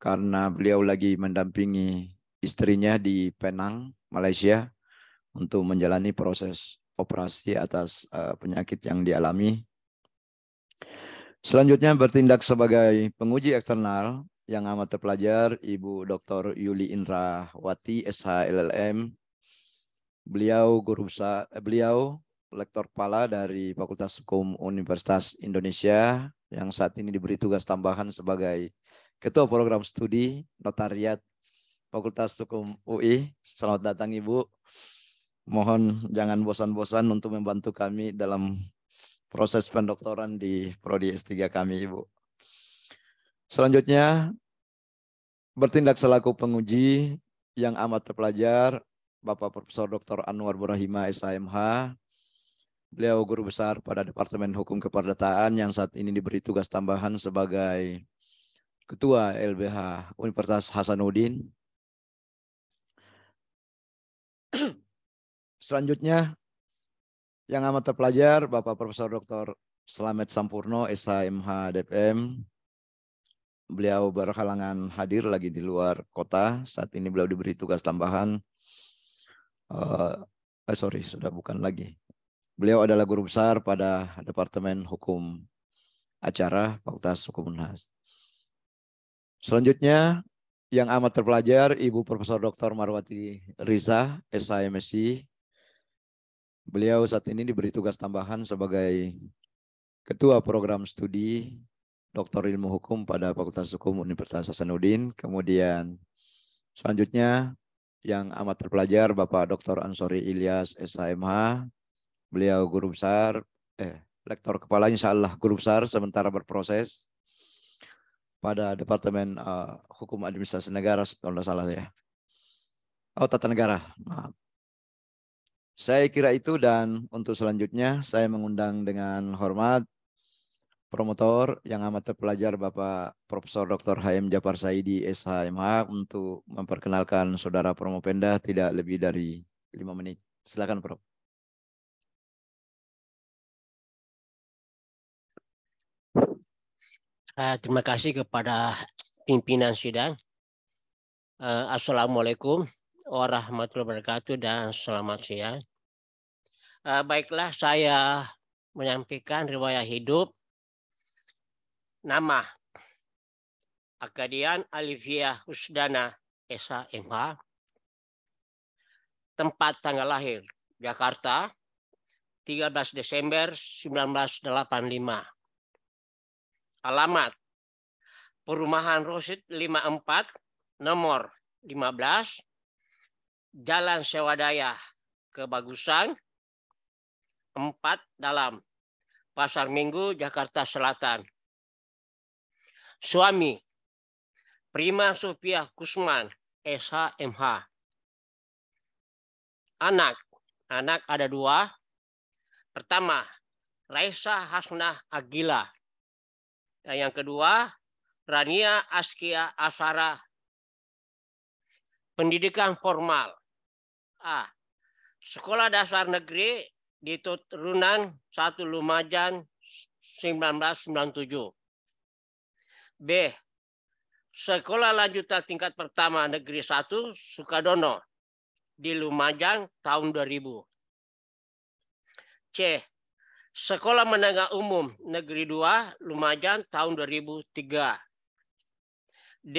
karena beliau lagi mendampingi istrinya di Penang, Malaysia untuk menjalani proses operasi atas uh, penyakit yang dialami. Selanjutnya bertindak sebagai penguji eksternal yang amat terpelajar Ibu Dr. Yuli Indrawati SH LLM. Beliau guru besar, eh, beliau lektor kepala dari Fakultas Hukum Universitas Indonesia yang saat ini diberi tugas tambahan sebagai Ketua Program Studi Notariat Fakultas Hukum UI. Selamat datang Ibu. Mohon jangan bosan-bosan untuk membantu kami dalam proses pendoktoran di Prodi S3 kami Ibu. Selanjutnya, bertindak selaku penguji yang amat terpelajar, Bapak Profesor Dr. Anwar Burahima SAMH, Beliau guru besar pada Departemen Hukum Keperdataan yang saat ini diberi tugas tambahan sebagai Ketua LBH Universitas Hasanuddin. Selanjutnya, yang amat terpelajar Bapak Profesor Dr. Slamet Sampurno, SHMH DPM. Beliau berhalangan hadir lagi di luar kota. Saat ini beliau diberi tugas tambahan. Uh, eh, sorry, sudah bukan lagi. Beliau adalah guru besar pada Departemen Hukum Acara Fakultas Hukum Unhas. Selanjutnya yang amat terpelajar Ibu Profesor Dr. Marwati Riza, SIMSC. Beliau saat ini diberi tugas tambahan sebagai Ketua Program Studi Doktor Ilmu Hukum pada Fakultas Hukum Universitas Hasanuddin. Kemudian selanjutnya yang amat terpelajar Bapak Dr. Ansori Ilyas s.i.m.h. Beliau guru besar, eh, lektor kepala insya Allah guru besar sementara berproses pada Departemen uh, Hukum Administrasi Negara kalau tidak salah ya. Oh, tata negara. Maaf. Saya kira itu dan untuk selanjutnya saya mengundang dengan hormat promotor yang amat terpelajar Bapak Profesor Dr. HM Japar Saidi SHMH untuk memperkenalkan saudara Promopenda tidak lebih dari lima menit. Silakan Prof. Ah, terima kasih kepada pimpinan sidang. Uh, Assalamualaikum warahmatullahi wabarakatuh dan selamat siang. Uh, baiklah, saya menyampaikan riwayat hidup. Nama Akadian Alivia Husdana Esa MH. Tempat tanggal lahir Jakarta 13 Desember 1985 alamat Perumahan Rosid 54 nomor 15 Jalan Sewadaya Kebagusan 4 Dalam Pasar Minggu Jakarta Selatan. Suami Prima Sofia Kusman SHMH. Anak Anak ada dua. Pertama, Raisa Hasnah Agila, Nah, yang kedua, Rania Askia Asara. Pendidikan formal. A. Sekolah dasar negeri di Turunan 1 Lumajang 1997. B. Sekolah lanjutan tingkat pertama negeri 1 Sukadono di Lumajang tahun 2000. C. Sekolah Menengah Umum Negeri 2 Lumajang tahun 2003. D.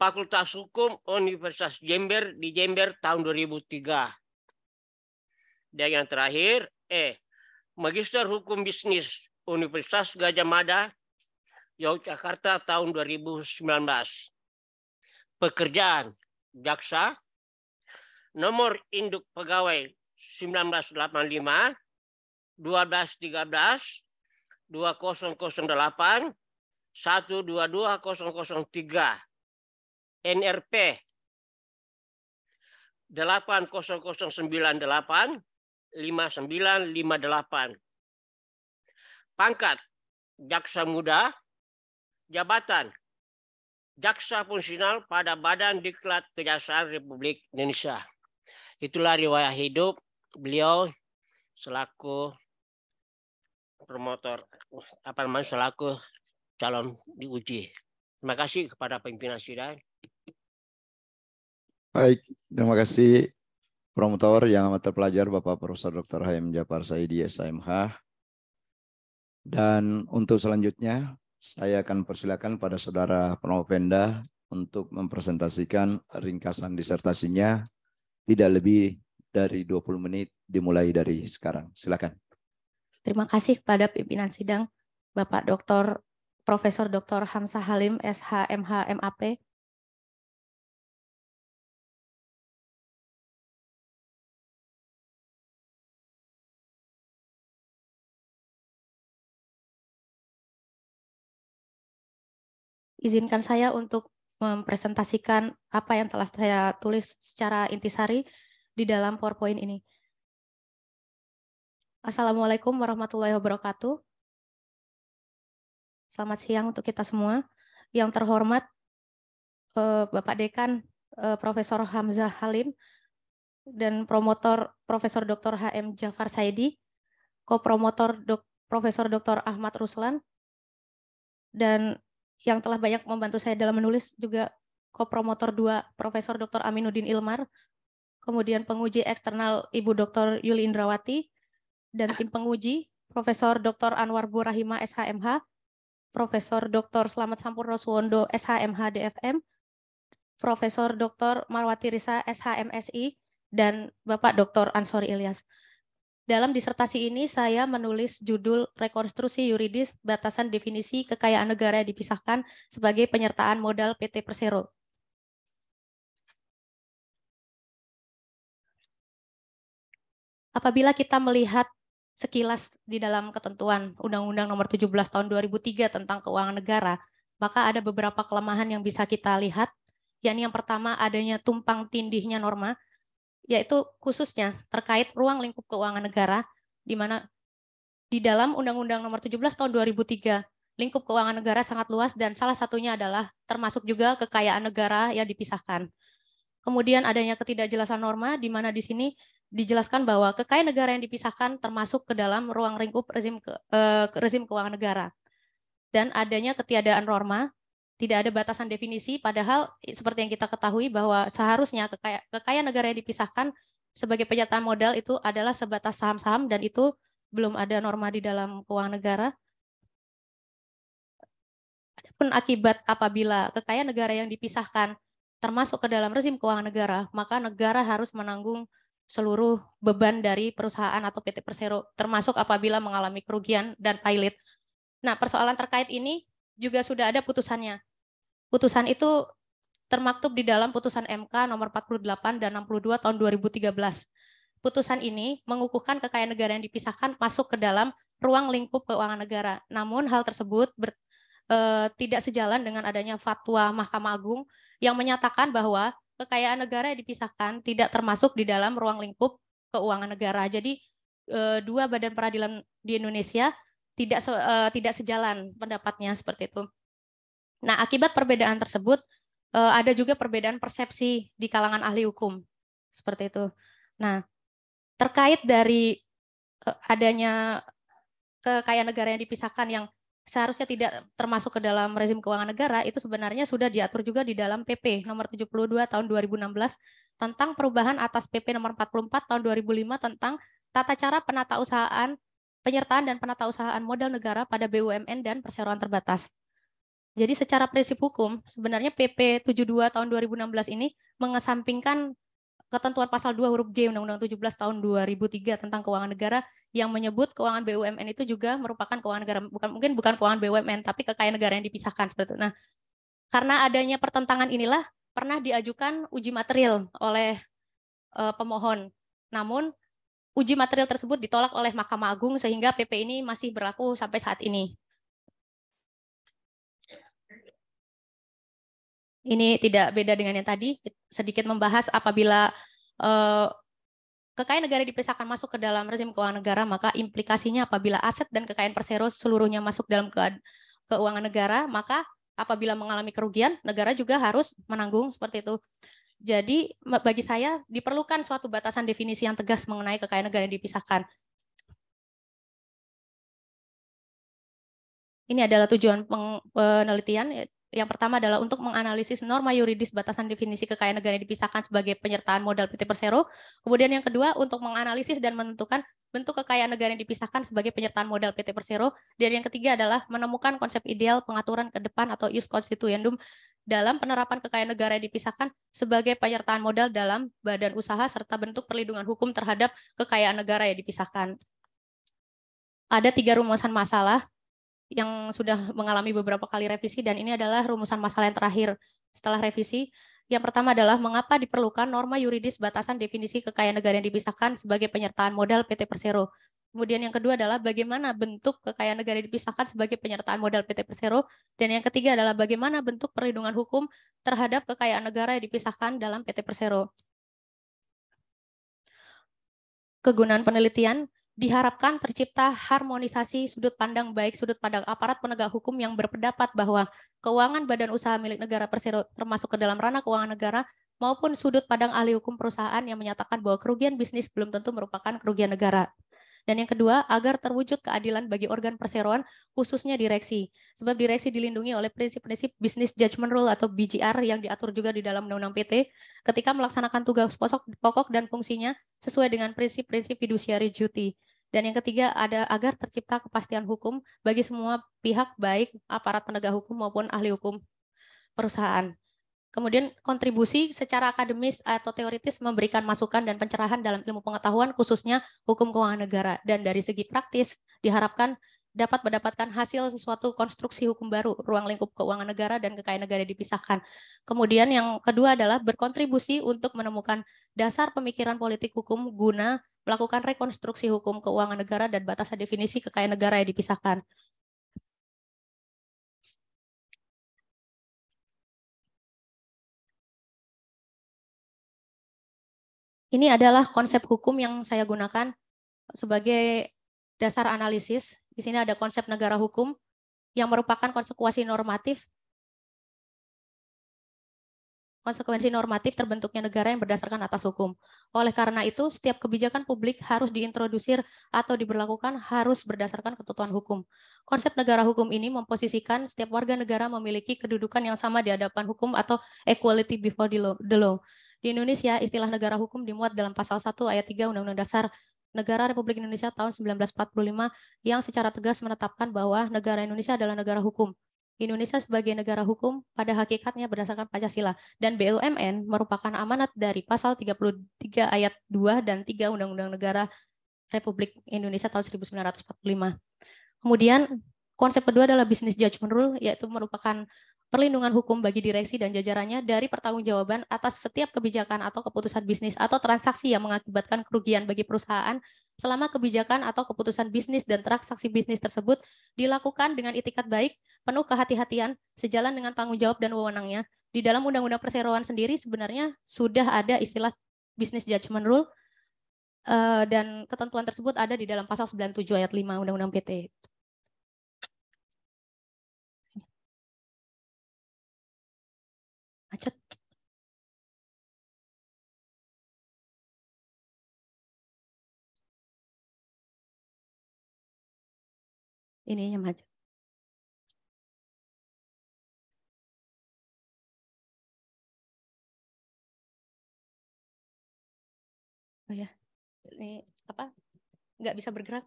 Fakultas Hukum Universitas Jember di Jember tahun 2003. Dan yang terakhir, E. Magister Hukum Bisnis Universitas Gajah Mada, Yogyakarta tahun 2019. Pekerjaan Jaksa, nomor induk pegawai 1985, 1213 2008 122003 NRP 8098 5958 pangkat jaksa muda jabatan jaksa fungsional pada Badan Diklat Kejaksaan Republik Indonesia. Itulah riwayat hidup beliau selaku promotor uh, apa namanya selaku calon diuji. Terima kasih kepada pimpinan sidang. Baik, terima kasih promotor yang amat terpelajar Bapak Profesor Dr. Haim Japar Saidi SMH. Dan untuk selanjutnya saya akan persilakan pada saudara Penovenda untuk mempresentasikan ringkasan disertasinya tidak lebih dari 20 menit dimulai dari sekarang. Silakan. Terima kasih kepada pimpinan sidang Bapak Dr. Profesor Dr. Hamzah Halim SH MH MAP izinkan saya untuk mempresentasikan apa yang telah saya tulis secara intisari di dalam PowerPoint ini. Assalamualaikum warahmatullahi wabarakatuh. Selamat siang untuk kita semua. Yang terhormat eh, Bapak Dekan eh, Profesor Hamzah Halim dan promotor Profesor Dr. HM Jafar Saidi, kopromotor Dok, Profesor Dr. Ahmad Ruslan, dan yang telah banyak membantu saya dalam menulis juga kopromotor dua Profesor Dr. Aminuddin Ilmar, kemudian penguji eksternal Ibu Dr. Yuli Indrawati, dan tim penguji Profesor Dr. Anwar Burahima SHMH, Profesor Dr. Slamet Sampurno Suwondo SHMH DFM, Profesor Dr. Marwati Risa SHMSI, dan Bapak Dr. Ansori Ilyas. Dalam disertasi ini saya menulis judul Rekonstruksi Yuridis Batasan Definisi Kekayaan Negara Dipisahkan sebagai Penyertaan Modal PT Persero. Apabila kita melihat sekilas di dalam ketentuan Undang-Undang Nomor 17 Tahun 2003 tentang Keuangan Negara, maka ada beberapa kelemahan yang bisa kita lihat, Yang yang pertama adanya tumpang tindihnya norma, yaitu khususnya terkait ruang lingkup keuangan negara, di mana di dalam Undang-Undang Nomor 17 Tahun 2003 lingkup keuangan negara sangat luas dan salah satunya adalah termasuk juga kekayaan negara yang dipisahkan. Kemudian adanya ketidakjelasan norma, di mana di sini dijelaskan bahwa kekayaan negara yang dipisahkan termasuk ke dalam ruang lingkup rezim ke, eh, rezim keuangan negara dan adanya ketiadaan norma tidak ada batasan definisi padahal seperti yang kita ketahui bahwa seharusnya kekaya, kekayaan negara yang dipisahkan sebagai penyataan modal itu adalah sebatas saham-saham dan itu belum ada norma di dalam keuangan negara. Adapun akibat apabila kekayaan negara yang dipisahkan termasuk ke dalam rezim keuangan negara, maka negara harus menanggung seluruh beban dari perusahaan atau PT Persero, termasuk apabila mengalami kerugian dan pilot. Nah, persoalan terkait ini juga sudah ada putusannya. Putusan itu termaktub di dalam putusan MK nomor 48 dan 62 tahun 2013. Putusan ini mengukuhkan kekayaan negara yang dipisahkan masuk ke dalam ruang lingkup keuangan negara. Namun hal tersebut ber, e, tidak sejalan dengan adanya fatwa Mahkamah Agung yang menyatakan bahwa kekayaan negara dipisahkan, tidak termasuk di dalam ruang lingkup keuangan negara. Jadi eh, dua badan peradilan di Indonesia tidak eh, tidak sejalan pendapatnya seperti itu. Nah, akibat perbedaan tersebut eh, ada juga perbedaan persepsi di kalangan ahli hukum seperti itu. Nah, terkait dari adanya kekayaan negara yang dipisahkan yang seharusnya tidak termasuk ke dalam rezim keuangan negara itu sebenarnya sudah diatur juga di dalam PP nomor 72 tahun 2016 tentang perubahan atas PP nomor 44 tahun 2005 tentang tata cara penatausahaan penyertaan dan penatausahaan modal negara pada BUMN dan perseroan terbatas. Jadi secara prinsip hukum sebenarnya PP 72 tahun 2016 ini mengesampingkan ketentuan pasal 2 huruf G Undang-Undang 17 tahun 2003 tentang keuangan negara yang menyebut keuangan BUMN itu juga merupakan keuangan negara bukan mungkin bukan keuangan BUMN tapi kekayaan negara yang dipisahkan seperti itu. Nah, karena adanya pertentangan inilah pernah diajukan uji material oleh e, pemohon. Namun uji material tersebut ditolak oleh Mahkamah Agung sehingga PP ini masih berlaku sampai saat ini. Ini tidak beda dengan yang tadi, sedikit membahas apabila eh, kekayaan negara dipisahkan masuk ke dalam rezim keuangan negara, maka implikasinya apabila aset dan kekayaan persero seluruhnya masuk dalam ke keuangan negara, maka apabila mengalami kerugian, negara juga harus menanggung seperti itu. Jadi bagi saya diperlukan suatu batasan definisi yang tegas mengenai kekayaan negara yang dipisahkan. Ini adalah tujuan penelitian yang pertama adalah untuk menganalisis norma yuridis batasan definisi kekayaan negara yang dipisahkan sebagai penyertaan modal PT Persero. Kemudian yang kedua untuk menganalisis dan menentukan bentuk kekayaan negara yang dipisahkan sebagai penyertaan modal PT Persero. Dan yang ketiga adalah menemukan konsep ideal pengaturan ke depan atau use constituendum dalam penerapan kekayaan negara yang dipisahkan sebagai penyertaan modal dalam badan usaha serta bentuk perlindungan hukum terhadap kekayaan negara yang dipisahkan. Ada tiga rumusan masalah yang sudah mengalami beberapa kali revisi dan ini adalah rumusan masalah yang terakhir setelah revisi. Yang pertama adalah mengapa diperlukan norma yuridis batasan definisi kekayaan negara yang dipisahkan sebagai penyertaan modal PT Persero. Kemudian yang kedua adalah bagaimana bentuk kekayaan negara yang dipisahkan sebagai penyertaan modal PT Persero. Dan yang ketiga adalah bagaimana bentuk perlindungan hukum terhadap kekayaan negara yang dipisahkan dalam PT Persero. Kegunaan penelitian, diharapkan tercipta harmonisasi sudut pandang baik sudut pandang aparat penegak hukum yang berpendapat bahwa keuangan badan usaha milik negara persero termasuk ke dalam ranah keuangan negara maupun sudut pandang ahli hukum perusahaan yang menyatakan bahwa kerugian bisnis belum tentu merupakan kerugian negara. Dan yang kedua, agar terwujud keadilan bagi organ perseroan, khususnya direksi. Sebab direksi dilindungi oleh prinsip-prinsip Business Judgment Rule atau BGR yang diatur juga di dalam Undang-Undang PT ketika melaksanakan tugas pokok dan fungsinya sesuai dengan prinsip-prinsip fiduciary duty. Dan yang ketiga ada agar tercipta kepastian hukum bagi semua pihak baik aparat penegak hukum maupun ahli hukum perusahaan. Kemudian kontribusi secara akademis atau teoritis memberikan masukan dan pencerahan dalam ilmu pengetahuan khususnya hukum keuangan negara. Dan dari segi praktis diharapkan dapat mendapatkan hasil sesuatu konstruksi hukum baru, ruang lingkup keuangan negara dan kekayaan negara dipisahkan. Kemudian yang kedua adalah berkontribusi untuk menemukan dasar pemikiran politik hukum guna melakukan rekonstruksi hukum keuangan negara dan batasan definisi kekayaan negara yang dipisahkan. Ini adalah konsep hukum yang saya gunakan sebagai dasar analisis di sini ada konsep negara hukum yang merupakan konsekuensi normatif konsekuensi normatif terbentuknya negara yang berdasarkan atas hukum. Oleh karena itu, setiap kebijakan publik harus diintrodusir atau diberlakukan harus berdasarkan ketentuan hukum. Konsep negara hukum ini memposisikan setiap warga negara memiliki kedudukan yang sama di hadapan hukum atau equality before the law. Di Indonesia, istilah negara hukum dimuat dalam pasal 1 ayat 3 Undang-Undang Dasar Negara Republik Indonesia tahun 1945 yang secara tegas menetapkan bahwa negara Indonesia adalah negara hukum. Indonesia sebagai negara hukum pada hakikatnya berdasarkan Pancasila dan BUMN merupakan amanat dari pasal 33 ayat 2 dan 3 Undang-Undang Negara Republik Indonesia tahun 1945. Kemudian konsep kedua adalah business judgment rule yaitu merupakan perlindungan hukum bagi direksi dan jajarannya dari pertanggungjawaban atas setiap kebijakan atau keputusan bisnis atau transaksi yang mengakibatkan kerugian bagi perusahaan selama kebijakan atau keputusan bisnis dan transaksi bisnis tersebut dilakukan dengan itikat baik, penuh kehati-hatian, sejalan dengan tanggung jawab dan wewenangnya. Di dalam Undang-Undang Perseroan sendiri sebenarnya sudah ada istilah business judgment rule eh, dan ketentuan tersebut ada di dalam pasal 97 ayat 5 Undang-Undang PT. macet. Ini yang macet. Oh ya, ini apa? Nggak bisa bergerak?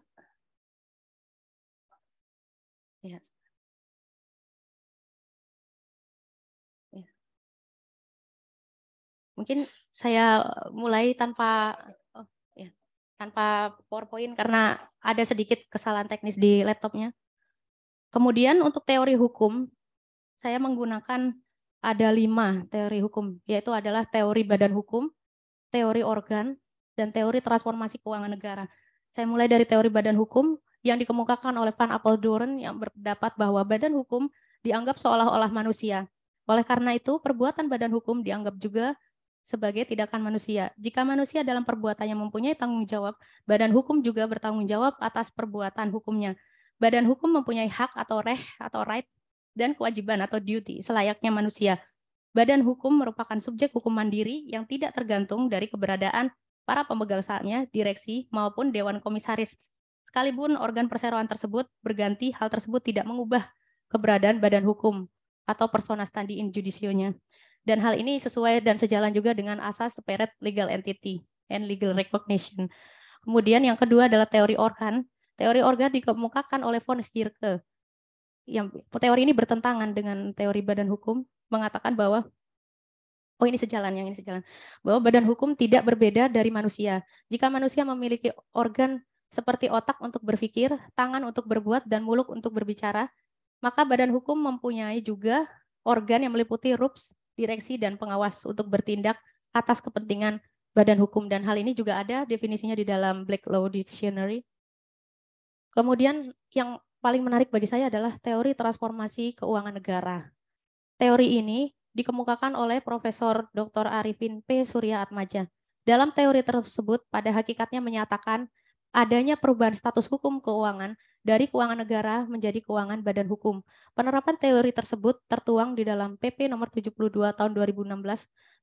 Ya. Mungkin saya mulai tanpa oh, ya, tanpa PowerPoint karena ada sedikit kesalahan teknis di laptopnya. Kemudian untuk teori hukum, saya menggunakan ada lima teori hukum, yaitu adalah teori badan hukum, teori organ, dan teori transformasi keuangan negara. Saya mulai dari teori badan hukum yang dikemukakan oleh Van Apeldoorn yang berpendapat bahwa badan hukum dianggap seolah-olah manusia. Oleh karena itu, perbuatan badan hukum dianggap juga sebagai tindakan manusia. Jika manusia dalam perbuatannya mempunyai tanggung jawab, badan hukum juga bertanggung jawab atas perbuatan hukumnya. Badan hukum mempunyai hak atau reh atau right dan kewajiban atau duty selayaknya manusia. Badan hukum merupakan subjek hukum mandiri yang tidak tergantung dari keberadaan para pemegang sahamnya, direksi, maupun dewan komisaris. Sekalipun organ perseroan tersebut berganti, hal tersebut tidak mengubah keberadaan badan hukum atau persona standi in judisionya. Dan hal ini sesuai dan sejalan juga dengan asas separate legal entity and legal recognition. Kemudian yang kedua adalah teori organ. Teori organ dikemukakan oleh von Hirke. Yang teori ini bertentangan dengan teori badan hukum mengatakan bahwa oh ini sejalan yang ini sejalan bahwa badan hukum tidak berbeda dari manusia. Jika manusia memiliki organ seperti otak untuk berpikir, tangan untuk berbuat dan mulut untuk berbicara, maka badan hukum mempunyai juga organ yang meliputi rups, direksi dan pengawas untuk bertindak atas kepentingan badan hukum dan hal ini juga ada definisinya di dalam Black Law Dictionary. Kemudian yang paling menarik bagi saya adalah teori transformasi keuangan negara. Teori ini dikemukakan oleh Profesor Dr. Arifin P. Surya Atmaja. Dalam teori tersebut, pada hakikatnya menyatakan adanya perubahan status hukum keuangan dari keuangan negara menjadi keuangan badan hukum. Penerapan teori tersebut tertuang di dalam PP nomor 72 tahun 2016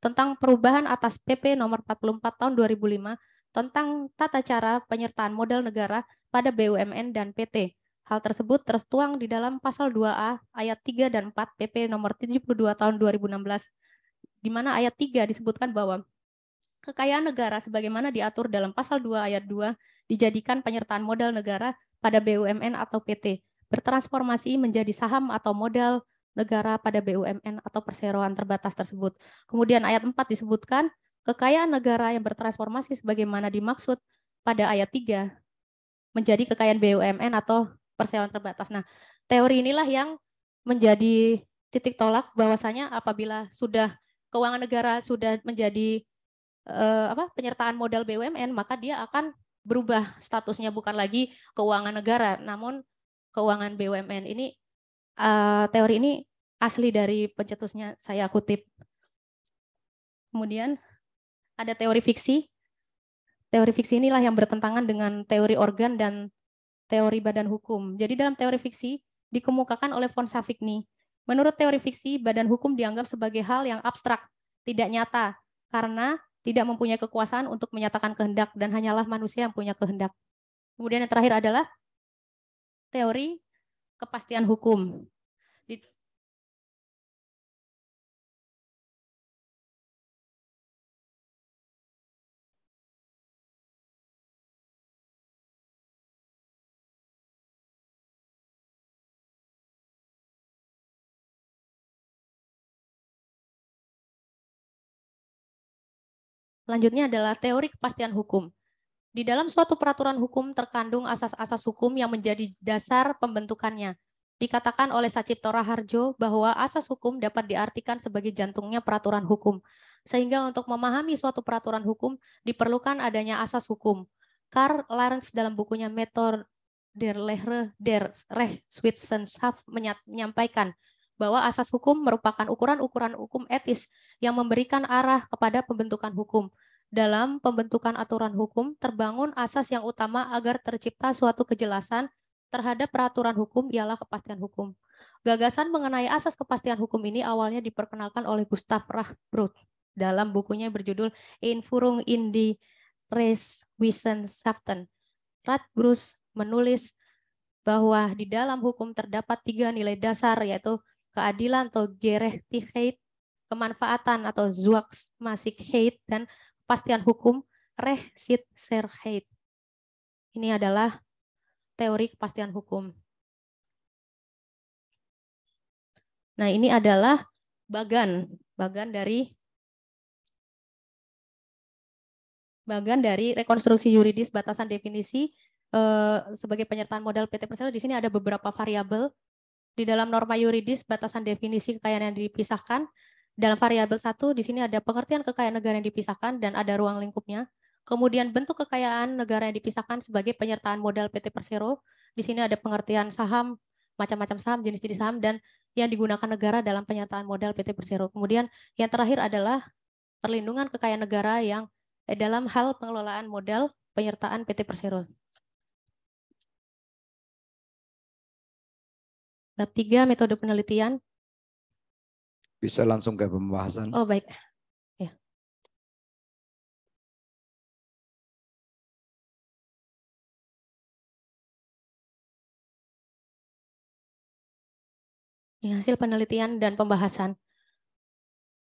tentang perubahan atas PP nomor 44 tahun 2005 tentang tata cara penyertaan modal negara pada BUMN dan PT. Hal tersebut tertuang di dalam pasal 2A ayat 3 dan 4 PP nomor 72 tahun 2016 di mana ayat 3 disebutkan bahwa kekayaan negara sebagaimana diatur dalam pasal 2 ayat 2 dijadikan penyertaan modal negara pada BUMN atau PT, bertransformasi menjadi saham atau modal negara pada BUMN atau perseroan terbatas tersebut. Kemudian ayat 4 disebutkan, kekayaan negara yang bertransformasi sebagaimana dimaksud pada ayat 3 menjadi kekayaan BUMN atau perseroan terbatas. Nah, teori inilah yang menjadi titik tolak bahwasanya apabila sudah keuangan negara sudah menjadi eh, apa penyertaan modal BUMN, maka dia akan berubah statusnya bukan lagi keuangan negara, namun keuangan BUMN. Ini uh, teori ini asli dari pencetusnya saya kutip. Kemudian ada teori fiksi. Teori fiksi inilah yang bertentangan dengan teori organ dan teori badan hukum. Jadi dalam teori fiksi dikemukakan oleh von Savigny. Menurut teori fiksi, badan hukum dianggap sebagai hal yang abstrak, tidak nyata, karena tidak mempunyai kekuasaan untuk menyatakan kehendak dan hanyalah manusia yang punya kehendak. Kemudian yang terakhir adalah teori kepastian hukum. Selanjutnya adalah teori kepastian hukum. Di dalam suatu peraturan hukum terkandung asas-asas hukum yang menjadi dasar pembentukannya. Dikatakan oleh Sacipto Raharjo bahwa asas hukum dapat diartikan sebagai jantungnya peraturan hukum. Sehingga untuk memahami suatu peraturan hukum diperlukan adanya asas hukum. Karl Lawrence dalam bukunya Method der Lehre der Rechtswissenschaft menyampaikan bahwa asas hukum merupakan ukuran-ukuran hukum etis yang memberikan arah kepada pembentukan hukum. Dalam pembentukan aturan hukum, terbangun asas yang utama agar tercipta suatu kejelasan terhadap peraturan hukum ialah kepastian hukum. Gagasan mengenai asas kepastian hukum ini awalnya diperkenalkan oleh Gustav Rachbrod dalam bukunya berjudul In Infurung in die Rechtswissenschaften. Rachbrod menulis bahwa di dalam hukum terdapat tiga nilai dasar yaitu keadilan atau gerechtigkeit, kemanfaatan atau zuwachsmasigkeit, dan pastian hukum rechtsitserheit. Ini adalah teori kepastian hukum. Nah, ini adalah bagan, bagan dari bagan dari rekonstruksi yuridis batasan definisi eh, sebagai penyertaan modal PT Persero di sini ada beberapa variabel di dalam norma yuridis, batasan definisi kekayaan yang dipisahkan. Dalam variabel satu, di sini ada pengertian kekayaan negara yang dipisahkan dan ada ruang lingkupnya. Kemudian bentuk kekayaan negara yang dipisahkan sebagai penyertaan modal PT Persero. Di sini ada pengertian saham, macam-macam saham, jenis-jenis saham, dan yang digunakan negara dalam penyertaan modal PT Persero. Kemudian yang terakhir adalah perlindungan kekayaan negara yang eh, dalam hal pengelolaan modal penyertaan PT Persero. Bab 3 metode penelitian. Bisa langsung ke pembahasan. Oh baik. Ya. Ini hasil penelitian dan pembahasan.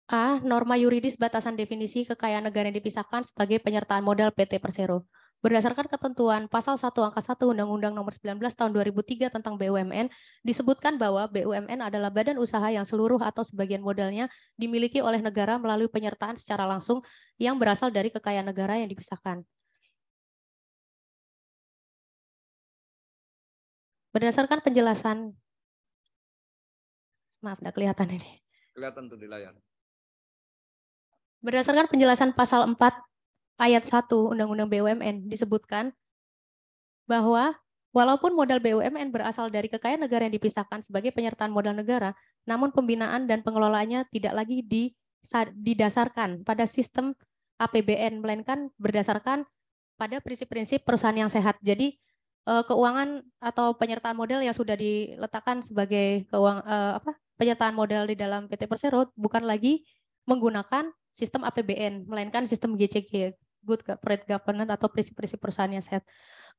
A. Norma yuridis batasan definisi kekayaan negara yang dipisahkan sebagai penyertaan modal PT Persero. Berdasarkan ketentuan pasal 1 angka 1 Undang-Undang Nomor 19 Tahun 2003 tentang BUMN disebutkan bahwa BUMN adalah badan usaha yang seluruh atau sebagian modalnya dimiliki oleh negara melalui penyertaan secara langsung yang berasal dari kekayaan negara yang dipisahkan. Berdasarkan penjelasan Maaf, tidak kelihatan ini. Kelihatan tuh di layar. Berdasarkan penjelasan pasal 4 ayat 1 Undang-Undang BUMN disebutkan bahwa walaupun modal BUMN berasal dari kekayaan negara yang dipisahkan sebagai penyertaan modal negara, namun pembinaan dan pengelolaannya tidak lagi didasarkan pada sistem APBN, melainkan berdasarkan pada prinsip-prinsip perusahaan yang sehat. Jadi eh, keuangan atau penyertaan modal yang sudah diletakkan sebagai keuangan, eh, apa penyertaan modal di dalam PT Persero bukan lagi menggunakan sistem APBN melainkan sistem GCG good corporate governance atau prinsip-prinsip perusahaannya yang sehat.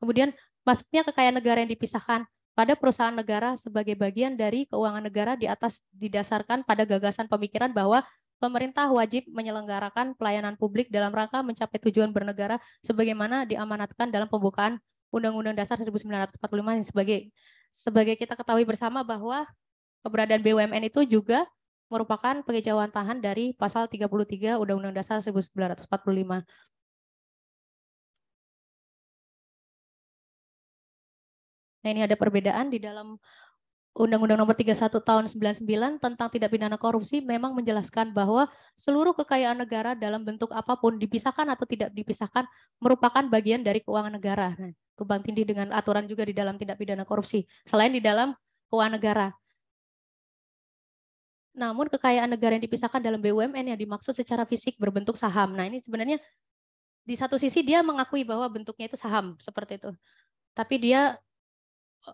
Kemudian masuknya kekayaan negara yang dipisahkan pada perusahaan negara sebagai bagian dari keuangan negara di atas didasarkan pada gagasan pemikiran bahwa pemerintah wajib menyelenggarakan pelayanan publik dalam rangka mencapai tujuan bernegara sebagaimana diamanatkan dalam pembukaan Undang-Undang Dasar 1945 yang sebagai sebagai kita ketahui bersama bahwa keberadaan BUMN itu juga merupakan pengejauhan tahan dari pasal 33 Undang-Undang Dasar 1945. Nah, ini ada perbedaan di dalam Undang-Undang Nomor 31 Tahun 99 tentang Tidak Pidana Korupsi memang menjelaskan bahwa seluruh kekayaan negara dalam bentuk apapun dipisahkan atau tidak dipisahkan merupakan bagian dari keuangan negara. Nah, tumbang tindih dengan aturan juga di dalam Tindak Pidana Korupsi selain di dalam keuangan negara. Namun kekayaan negara yang dipisahkan dalam BUMN yang dimaksud secara fisik berbentuk saham. Nah, ini sebenarnya di satu sisi dia mengakui bahwa bentuknya itu saham seperti itu. Tapi dia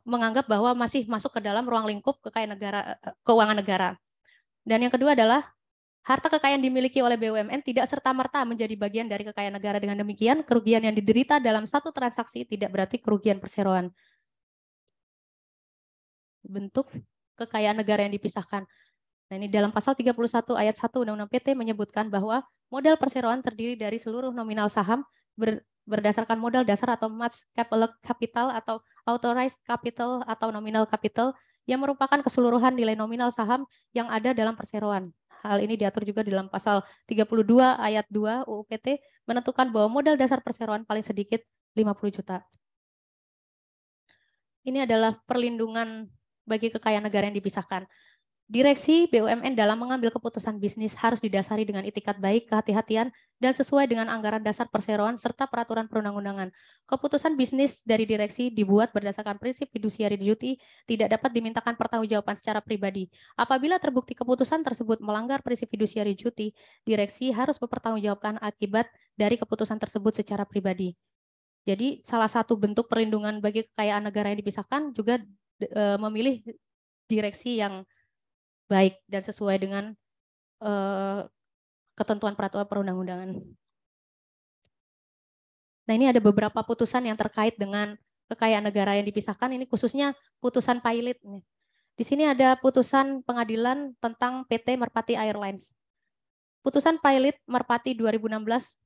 menganggap bahwa masih masuk ke dalam ruang lingkup kekayaan negara eh, keuangan negara. Dan yang kedua adalah harta kekayaan dimiliki oleh BUMN tidak serta-merta menjadi bagian dari kekayaan negara. Dengan demikian, kerugian yang diderita dalam satu transaksi tidak berarti kerugian perseroan. Bentuk kekayaan negara yang dipisahkan. Nah, ini dalam pasal 31 ayat 1 Undang-Undang PT menyebutkan bahwa modal perseroan terdiri dari seluruh nominal saham ber, berdasarkan modal dasar atau match capital atau authorized capital atau nominal capital yang merupakan keseluruhan nilai nominal saham yang ada dalam perseroan. Hal ini diatur juga dalam pasal 32 ayat 2 UU PT menentukan bahwa modal dasar perseroan paling sedikit 50 juta. Ini adalah perlindungan bagi kekayaan negara yang dipisahkan. Direksi BUMN dalam mengambil keputusan bisnis harus didasari dengan itikat baik, kehati-hatian, dan sesuai dengan anggaran dasar perseroan serta peraturan perundang-undangan. Keputusan bisnis dari direksi dibuat berdasarkan prinsip fiduciary duty, tidak dapat dimintakan pertanggungjawaban secara pribadi. Apabila terbukti keputusan tersebut melanggar prinsip fiduciary duty, direksi harus mempertanggungjawabkan akibat dari keputusan tersebut secara pribadi. Jadi salah satu bentuk perlindungan bagi kekayaan negara yang dipisahkan juga e, memilih direksi yang baik dan sesuai dengan uh, ketentuan peraturan perundang-undangan. Nah ini ada beberapa putusan yang terkait dengan kekayaan negara yang dipisahkan. Ini khususnya putusan pilot. Di sini ada putusan pengadilan tentang PT Merpati Airlines. Putusan pilot Merpati 2016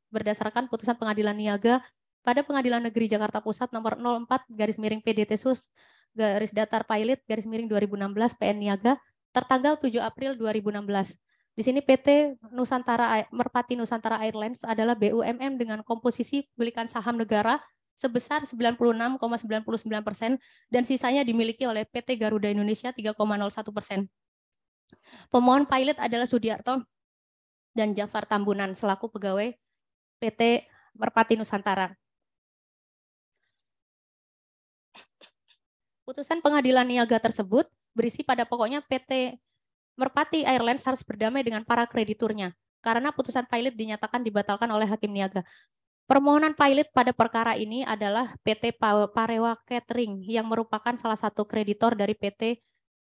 berdasarkan putusan pengadilan niaga pada Pengadilan Negeri Jakarta Pusat nomor 04 garis miring PDT SUS garis datar pilot garis miring 2016 PN Niaga tertanggal 7 April 2016. Di sini PT Nusantara Merpati Nusantara Airlines adalah BUMN dengan komposisi pemilikan saham negara sebesar 96,99 persen dan sisanya dimiliki oleh PT Garuda Indonesia 3,01 persen. Pemohon pilot adalah Sudiarto dan Jafar Tambunan selaku pegawai PT Merpati Nusantara. Putusan pengadilan niaga tersebut berisi pada pokoknya PT Merpati Airlines harus berdamai dengan para krediturnya karena putusan pilot dinyatakan dibatalkan oleh hakim niaga. Permohonan pilot pada perkara ini adalah PT Parewa Catering yang merupakan salah satu kreditor dari PT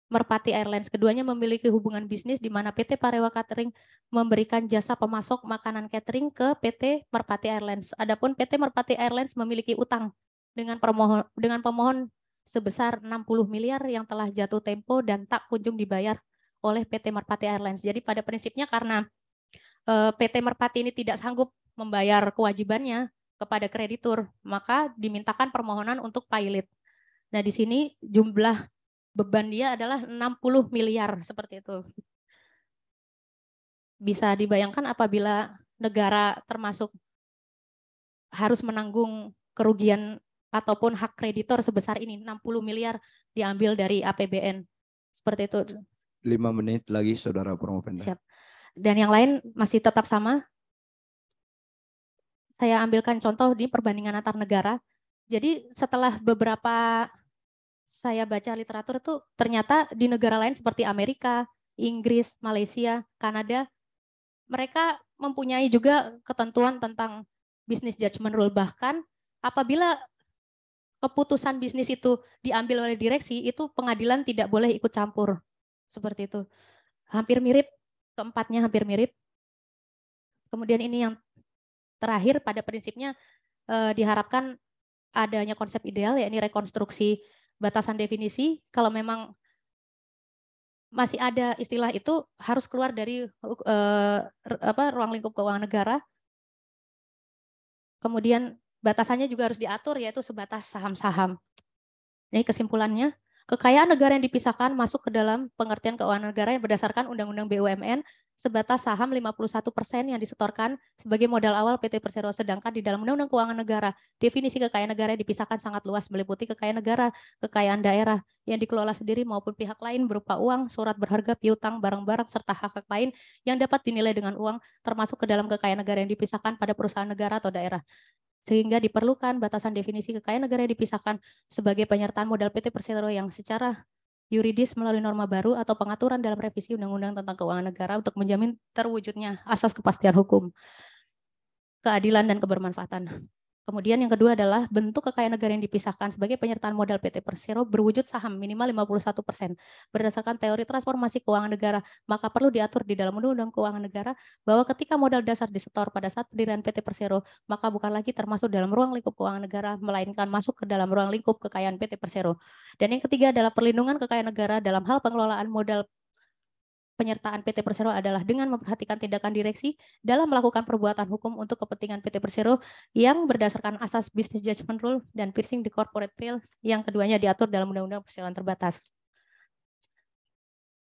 Merpati Airlines. Keduanya memiliki hubungan bisnis di mana PT Parewa Catering memberikan jasa pemasok makanan catering ke PT Merpati Airlines. Adapun PT Merpati Airlines memiliki utang dengan permohon dengan pemohon sebesar 60 miliar yang telah jatuh tempo dan tak kunjung dibayar oleh PT Merpati Airlines. Jadi pada prinsipnya karena eh, PT Merpati ini tidak sanggup membayar kewajibannya kepada kreditur, maka dimintakan permohonan untuk pilot. Nah, di sini jumlah beban dia adalah 60 miliar seperti itu. Bisa dibayangkan apabila negara termasuk harus menanggung kerugian ataupun hak kreditor sebesar ini 60 miliar diambil dari APBN. Seperti itu. lima menit lagi Saudara Purwopenda. Siap. Dan yang lain masih tetap sama. Saya ambilkan contoh di perbandingan antar negara. Jadi setelah beberapa saya baca literatur itu ternyata di negara lain seperti Amerika, Inggris, Malaysia, Kanada, mereka mempunyai juga ketentuan tentang bisnis judgment rule bahkan apabila keputusan bisnis itu diambil oleh direksi, itu pengadilan tidak boleh ikut campur. Seperti itu. Hampir mirip, keempatnya hampir mirip. Kemudian ini yang terakhir pada prinsipnya eh, diharapkan adanya konsep ideal yakni rekonstruksi batasan definisi. Kalau memang masih ada istilah itu harus keluar dari eh, apa ruang lingkup keuangan negara. Kemudian batasannya juga harus diatur yaitu sebatas saham-saham. Ini kesimpulannya, kekayaan negara yang dipisahkan masuk ke dalam pengertian keuangan negara yang berdasarkan Undang-Undang BUMN sebatas saham 51% yang disetorkan sebagai modal awal PT Persero. Sedangkan di dalam Undang-Undang Keuangan Negara, definisi kekayaan negara yang dipisahkan sangat luas meliputi kekayaan negara, kekayaan daerah yang dikelola sendiri maupun pihak lain berupa uang, surat berharga, piutang, barang-barang, serta hak-hak lain yang dapat dinilai dengan uang termasuk ke dalam kekayaan negara yang dipisahkan pada perusahaan negara atau daerah sehingga diperlukan batasan definisi kekayaan negara yang dipisahkan sebagai penyertaan modal PT Persero yang secara yuridis melalui norma baru atau pengaturan dalam revisi Undang-Undang tentang Keuangan Negara untuk menjamin terwujudnya asas kepastian hukum, keadilan, dan kebermanfaatan. Kemudian yang kedua adalah bentuk kekayaan negara yang dipisahkan sebagai penyertaan modal PT Persero berwujud saham minimal 51%. persen Berdasarkan teori transformasi keuangan negara, maka perlu diatur di dalam Undang-Undang Keuangan Negara bahwa ketika modal dasar disetor pada saat pendirian PT Persero, maka bukan lagi termasuk dalam ruang lingkup keuangan negara, melainkan masuk ke dalam ruang lingkup kekayaan PT Persero. Dan yang ketiga adalah perlindungan kekayaan negara dalam hal pengelolaan modal penyertaan PT Persero adalah dengan memperhatikan tindakan direksi dalam melakukan perbuatan hukum untuk kepentingan PT Persero yang berdasarkan asas business judgment rule dan piercing the corporate veil yang keduanya diatur dalam Undang-Undang Perseroan Terbatas.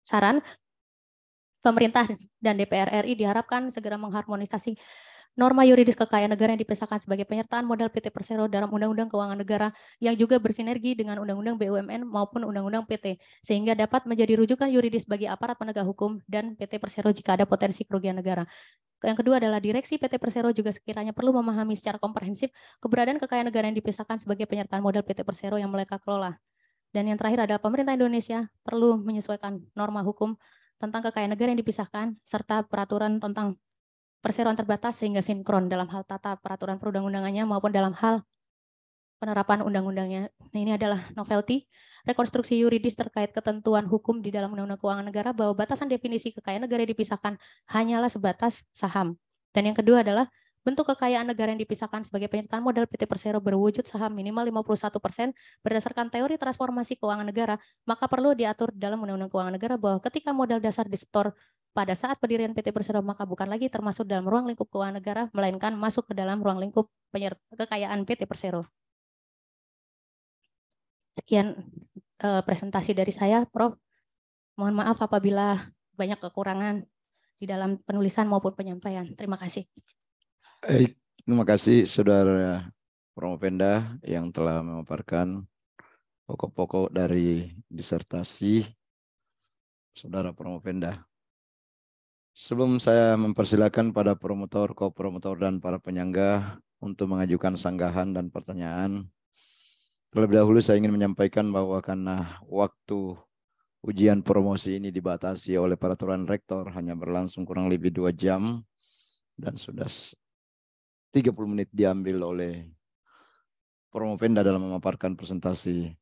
Saran, pemerintah dan DPR RI diharapkan segera mengharmonisasi norma yuridis kekayaan negara yang dipisahkan sebagai penyertaan modal PT Persero dalam Undang-Undang Keuangan Negara yang juga bersinergi dengan Undang-Undang BUMN maupun Undang-Undang PT, sehingga dapat menjadi rujukan yuridis bagi aparat penegak hukum dan PT Persero jika ada potensi kerugian negara. Yang kedua adalah direksi PT Persero juga sekiranya perlu memahami secara komprehensif keberadaan kekayaan negara yang dipisahkan sebagai penyertaan modal PT Persero yang mereka kelola. Dan yang terakhir adalah pemerintah Indonesia perlu menyesuaikan norma hukum tentang kekayaan negara yang dipisahkan serta peraturan tentang perseroan terbatas sehingga sinkron dalam hal tata peraturan perundang-undangannya maupun dalam hal penerapan undang-undangnya. Nah, ini adalah novelty rekonstruksi yuridis terkait ketentuan hukum di dalam Undang-Undang Keuangan Negara bahwa batasan definisi kekayaan negara dipisahkan hanyalah sebatas saham. Dan yang kedua adalah Bentuk kekayaan negara yang dipisahkan sebagai penyertaan modal PT Persero berwujud saham minimal 51% persen berdasarkan teori transformasi keuangan negara, maka perlu diatur dalam Undang-Undang Keuangan Negara bahwa ketika modal dasar disetor pada saat pendirian PT Persero maka bukan lagi termasuk dalam ruang lingkup keuangan negara, melainkan masuk ke dalam ruang lingkup kekayaan PT Persero. Sekian eh, presentasi dari saya, Prof. Mohon maaf apabila banyak kekurangan di dalam penulisan maupun penyampaian. Terima kasih. Baik, terima kasih saudara Penda yang telah memaparkan pokok-pokok dari disertasi saudara Penda. Sebelum saya mempersilakan pada promotor, kopromotor dan para penyangga untuk mengajukan sanggahan dan pertanyaan, terlebih dahulu saya ingin menyampaikan bahwa karena waktu ujian promosi ini dibatasi oleh peraturan rektor hanya berlangsung kurang lebih dua jam dan sudah 30 menit diambil oleh promovenda dalam memaparkan presentasi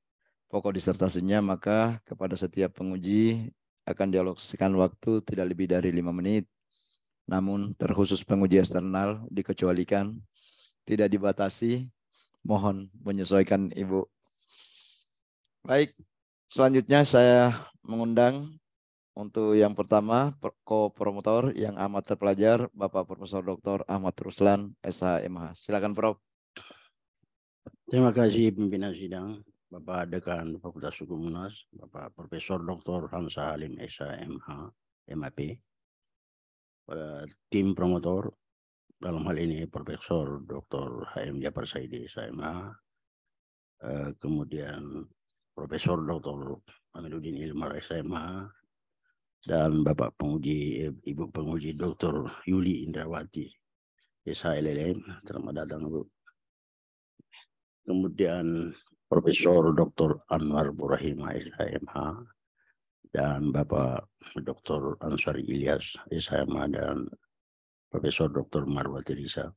pokok disertasinya, maka kepada setiap penguji akan dialokasikan waktu tidak lebih dari lima menit. Namun terkhusus penguji eksternal dikecualikan, tidak dibatasi, mohon menyesuaikan Ibu. Baik, selanjutnya saya mengundang untuk yang pertama, ko-promotor yang amat terpelajar, Bapak Profesor Dr. Ahmad Ruslan, SHMH. Silakan, Prof. Terima kasih pimpinan sidang, Bapak Dekan Fakultas Hukum Unas, Bapak Profesor Dr. Hamzah Halim, SHMH, MAP, pada tim promotor, dalam hal ini Profesor Dr. HM Jafar Saidi, SHMH, eh, kemudian Profesor Dr. Amiruddin Ilmar, SMA, dan Bapak Penguji Ibu Penguji Dr. Yuli Indrawati SHLLM selamat datang Bu kemudian Profesor Dr. Anwar Burahim SHMH dan Bapak Dr. Ansar Ilyas SHMH dan Profesor Dr. Marwati Risa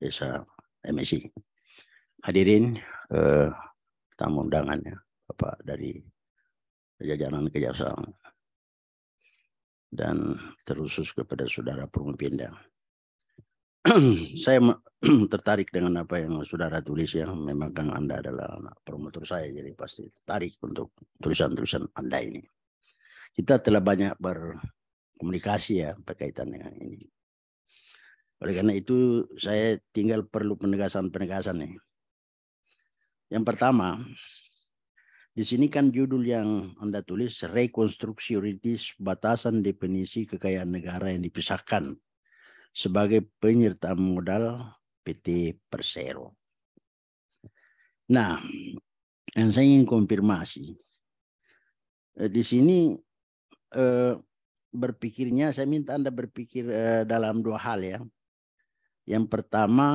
Esa MSI hadirin eh, tamu undangannya Bapak dari jajaran kejaksaan dan terusus kepada saudara Purwopinda. saya tertarik dengan apa yang saudara tulis ya. Memang Kang Anda adalah anak promotor saya, jadi pasti tertarik untuk tulisan-tulisan Anda ini. Kita telah banyak berkomunikasi ya berkaitan dengan ini. Oleh karena itu saya tinggal perlu penegasan-penegasan nih. Yang pertama, di sini kan judul yang Anda tulis rekonstruksi yuridis batasan definisi kekayaan negara yang dipisahkan sebagai penyertaan modal PT Persero. Nah, yang saya ingin konfirmasi eh, di sini eh, berpikirnya saya minta Anda berpikir eh, dalam dua hal ya. Yang pertama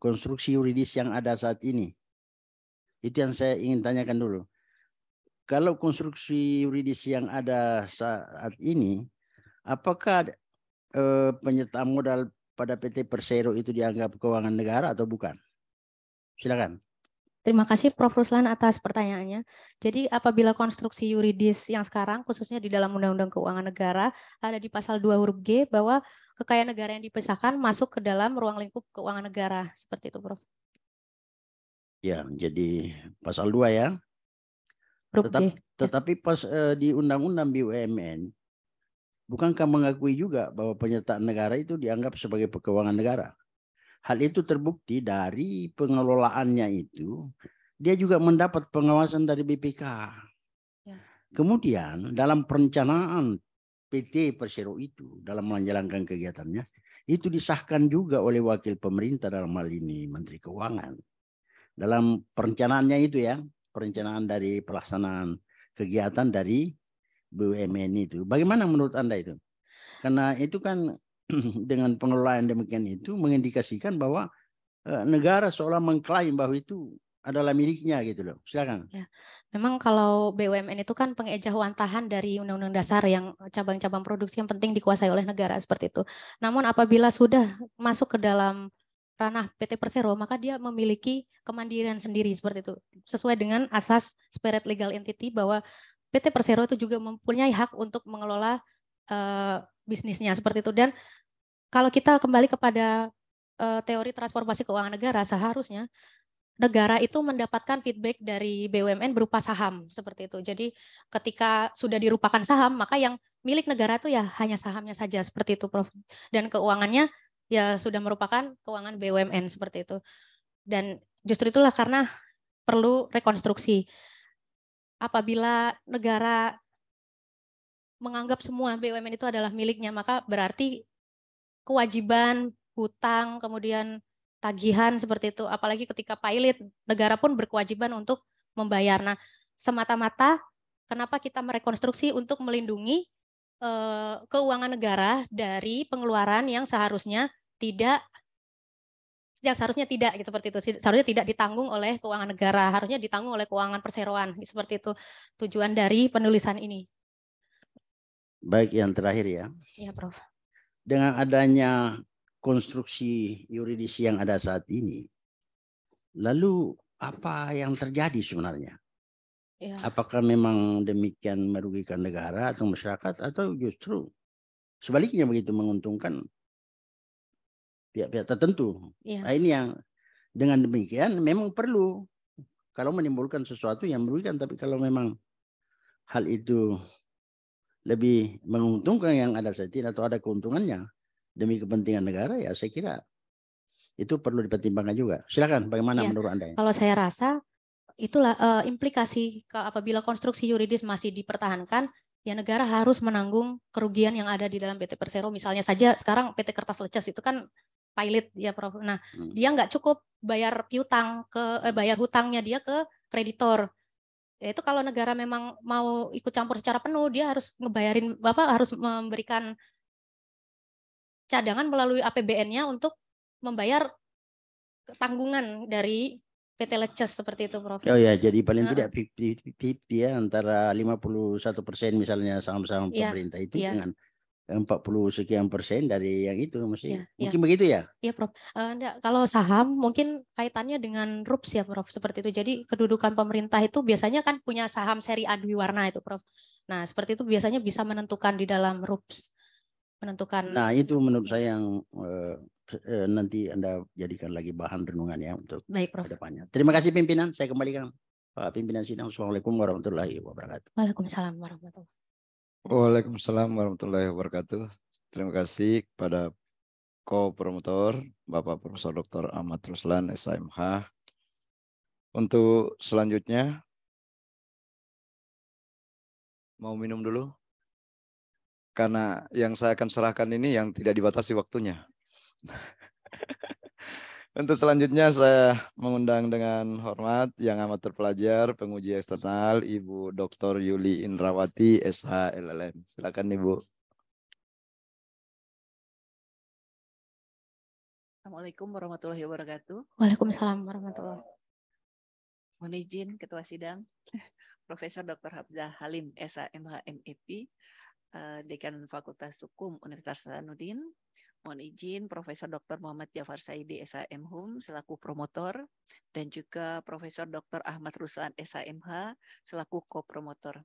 konstruksi yuridis yang ada saat ini itu yang saya ingin tanyakan dulu. Kalau konstruksi yuridis yang ada saat ini, apakah eh, penyertaan modal pada PT Persero itu dianggap keuangan negara atau bukan? Silakan. Terima kasih Prof. Ruslan atas pertanyaannya. Jadi apabila konstruksi yuridis yang sekarang khususnya di dalam Undang-Undang Keuangan Negara ada di pasal 2 huruf G bahwa kekayaan negara yang dipisahkan masuk ke dalam ruang lingkup keuangan negara. Seperti itu Prof. Ya, jadi pasal dua ya. Tetap, tetapi pas uh, di Undang-Undang BUMN, bukankah mengakui juga bahwa penyertaan negara itu dianggap sebagai keuangan negara? Hal itu terbukti dari pengelolaannya itu, dia juga mendapat pengawasan dari BPK. Ya. Kemudian dalam perencanaan PT Persero itu dalam menjalankan kegiatannya, itu disahkan juga oleh wakil pemerintah dalam hal ini Menteri Keuangan dalam perencanaannya itu ya, perencanaan dari pelaksanaan kegiatan dari BUMN itu. Bagaimana menurut Anda itu? Karena itu kan dengan pengelolaan demikian itu mengindikasikan bahwa eh, negara seolah mengklaim bahwa itu adalah miliknya gitu loh. Silakan. Ya. Memang kalau BUMN itu kan tahan dari Undang-Undang Dasar yang eh, cabang-cabang produksi yang penting dikuasai oleh negara seperti itu. Namun apabila sudah masuk ke dalam ranah PT Persero, maka dia memiliki kemandirian sendiri seperti itu. Sesuai dengan asas spirit legal entity bahwa PT Persero itu juga mempunyai hak untuk mengelola uh, bisnisnya seperti itu. Dan kalau kita kembali kepada uh, teori transformasi keuangan negara, seharusnya negara itu mendapatkan feedback dari BUMN berupa saham seperti itu. Jadi ketika sudah dirupakan saham, maka yang milik negara itu ya hanya sahamnya saja seperti itu, Prof. Dan keuangannya ya sudah merupakan keuangan BUMN seperti itu. Dan justru itulah karena perlu rekonstruksi. Apabila negara menganggap semua BUMN itu adalah miliknya, maka berarti kewajiban, hutang, kemudian tagihan seperti itu. Apalagi ketika pilot, negara pun berkewajiban untuk membayar. Nah, semata-mata kenapa kita merekonstruksi untuk melindungi eh, keuangan negara dari pengeluaran yang seharusnya tidak yang seharusnya tidak gitu seperti itu seharusnya tidak ditanggung oleh keuangan negara harusnya ditanggung oleh keuangan perseroan gitu, seperti itu tujuan dari penulisan ini baik yang terakhir ya ya prof dengan adanya konstruksi yuridis yang ada saat ini lalu apa yang terjadi sebenarnya ya. apakah memang demikian merugikan negara atau masyarakat atau justru sebaliknya begitu menguntungkan pihak-pihak tertentu. Ya. Nah, ini yang dengan demikian memang perlu kalau menimbulkan sesuatu yang merugikan tapi kalau memang hal itu lebih menguntungkan yang ada setidaknya atau ada keuntungannya demi kepentingan negara ya saya kira itu perlu dipertimbangkan juga. Silakan bagaimana ya. menurut Anda? Kalau saya rasa itulah uh, implikasi kalau apabila konstruksi yuridis masih dipertahankan ya negara harus menanggung kerugian yang ada di dalam PT Persero misalnya saja sekarang PT Kertas Leces itu kan pilot ya Prof. Nah, hmm. dia nggak cukup bayar piutang ke eh, hmm. bayar hutangnya dia ke kreditor. Ya, itu kalau negara memang mau ikut campur secara penuh, dia harus ngebayarin Bapak harus memberikan cadangan melalui APBN-nya untuk membayar tanggungan dari PT Leces seperti itu, Prof. Oh ya, jadi paling nah. tidak 50 ya antara 51 persen misalnya saham-saham ya, pemerintah itu ya. dengan empat puluh sekian persen dari yang itu mesti ya, mungkin ya. begitu ya? Iya Prof. Uh, kalau saham mungkin kaitannya dengan RUPS ya Prof seperti itu. Jadi kedudukan pemerintah itu biasanya kan punya saham seri A warna itu Prof. Nah seperti itu biasanya bisa menentukan di dalam RUPS menentukan. Nah itu menurut saya yang uh, nanti anda jadikan lagi bahan renungan ya untuk Baik, Prof. kedepannya. Terima kasih pimpinan. Saya kembalikan Pak pimpinan sidang. Assalamualaikum warahmatullahi wabarakatuh. Waalaikumsalam warahmatullahi wabarakatuh. Waalaikumsalam warahmatullahi wabarakatuh. Terima kasih kepada co-promotor Bapak Profesor Dr. Ahmad Ruslan SMH. Untuk selanjutnya mau minum dulu? Karena yang saya akan serahkan ini yang tidak dibatasi waktunya. Untuk selanjutnya saya mengundang dengan hormat yang amat terpelajar penguji eksternal Ibu Dr. Yuli Indrawati SH Silakan Ibu. Assalamualaikum warahmatullahi wabarakatuh. Waalaikumsalam warahmatullahi wabarakatuh. Eh, mohon izin Ketua Sidang, Profesor Dr. Habzah Halim, SH MH e eh, MEP, Dekan Fakultas Hukum Universitas Sanudin, mohon izin Profesor Dr. Muhammad Jafar Saidi SHM HUM selaku promotor dan juga Profesor Dr. Ahmad Ruslan SHMH selaku co-promotor.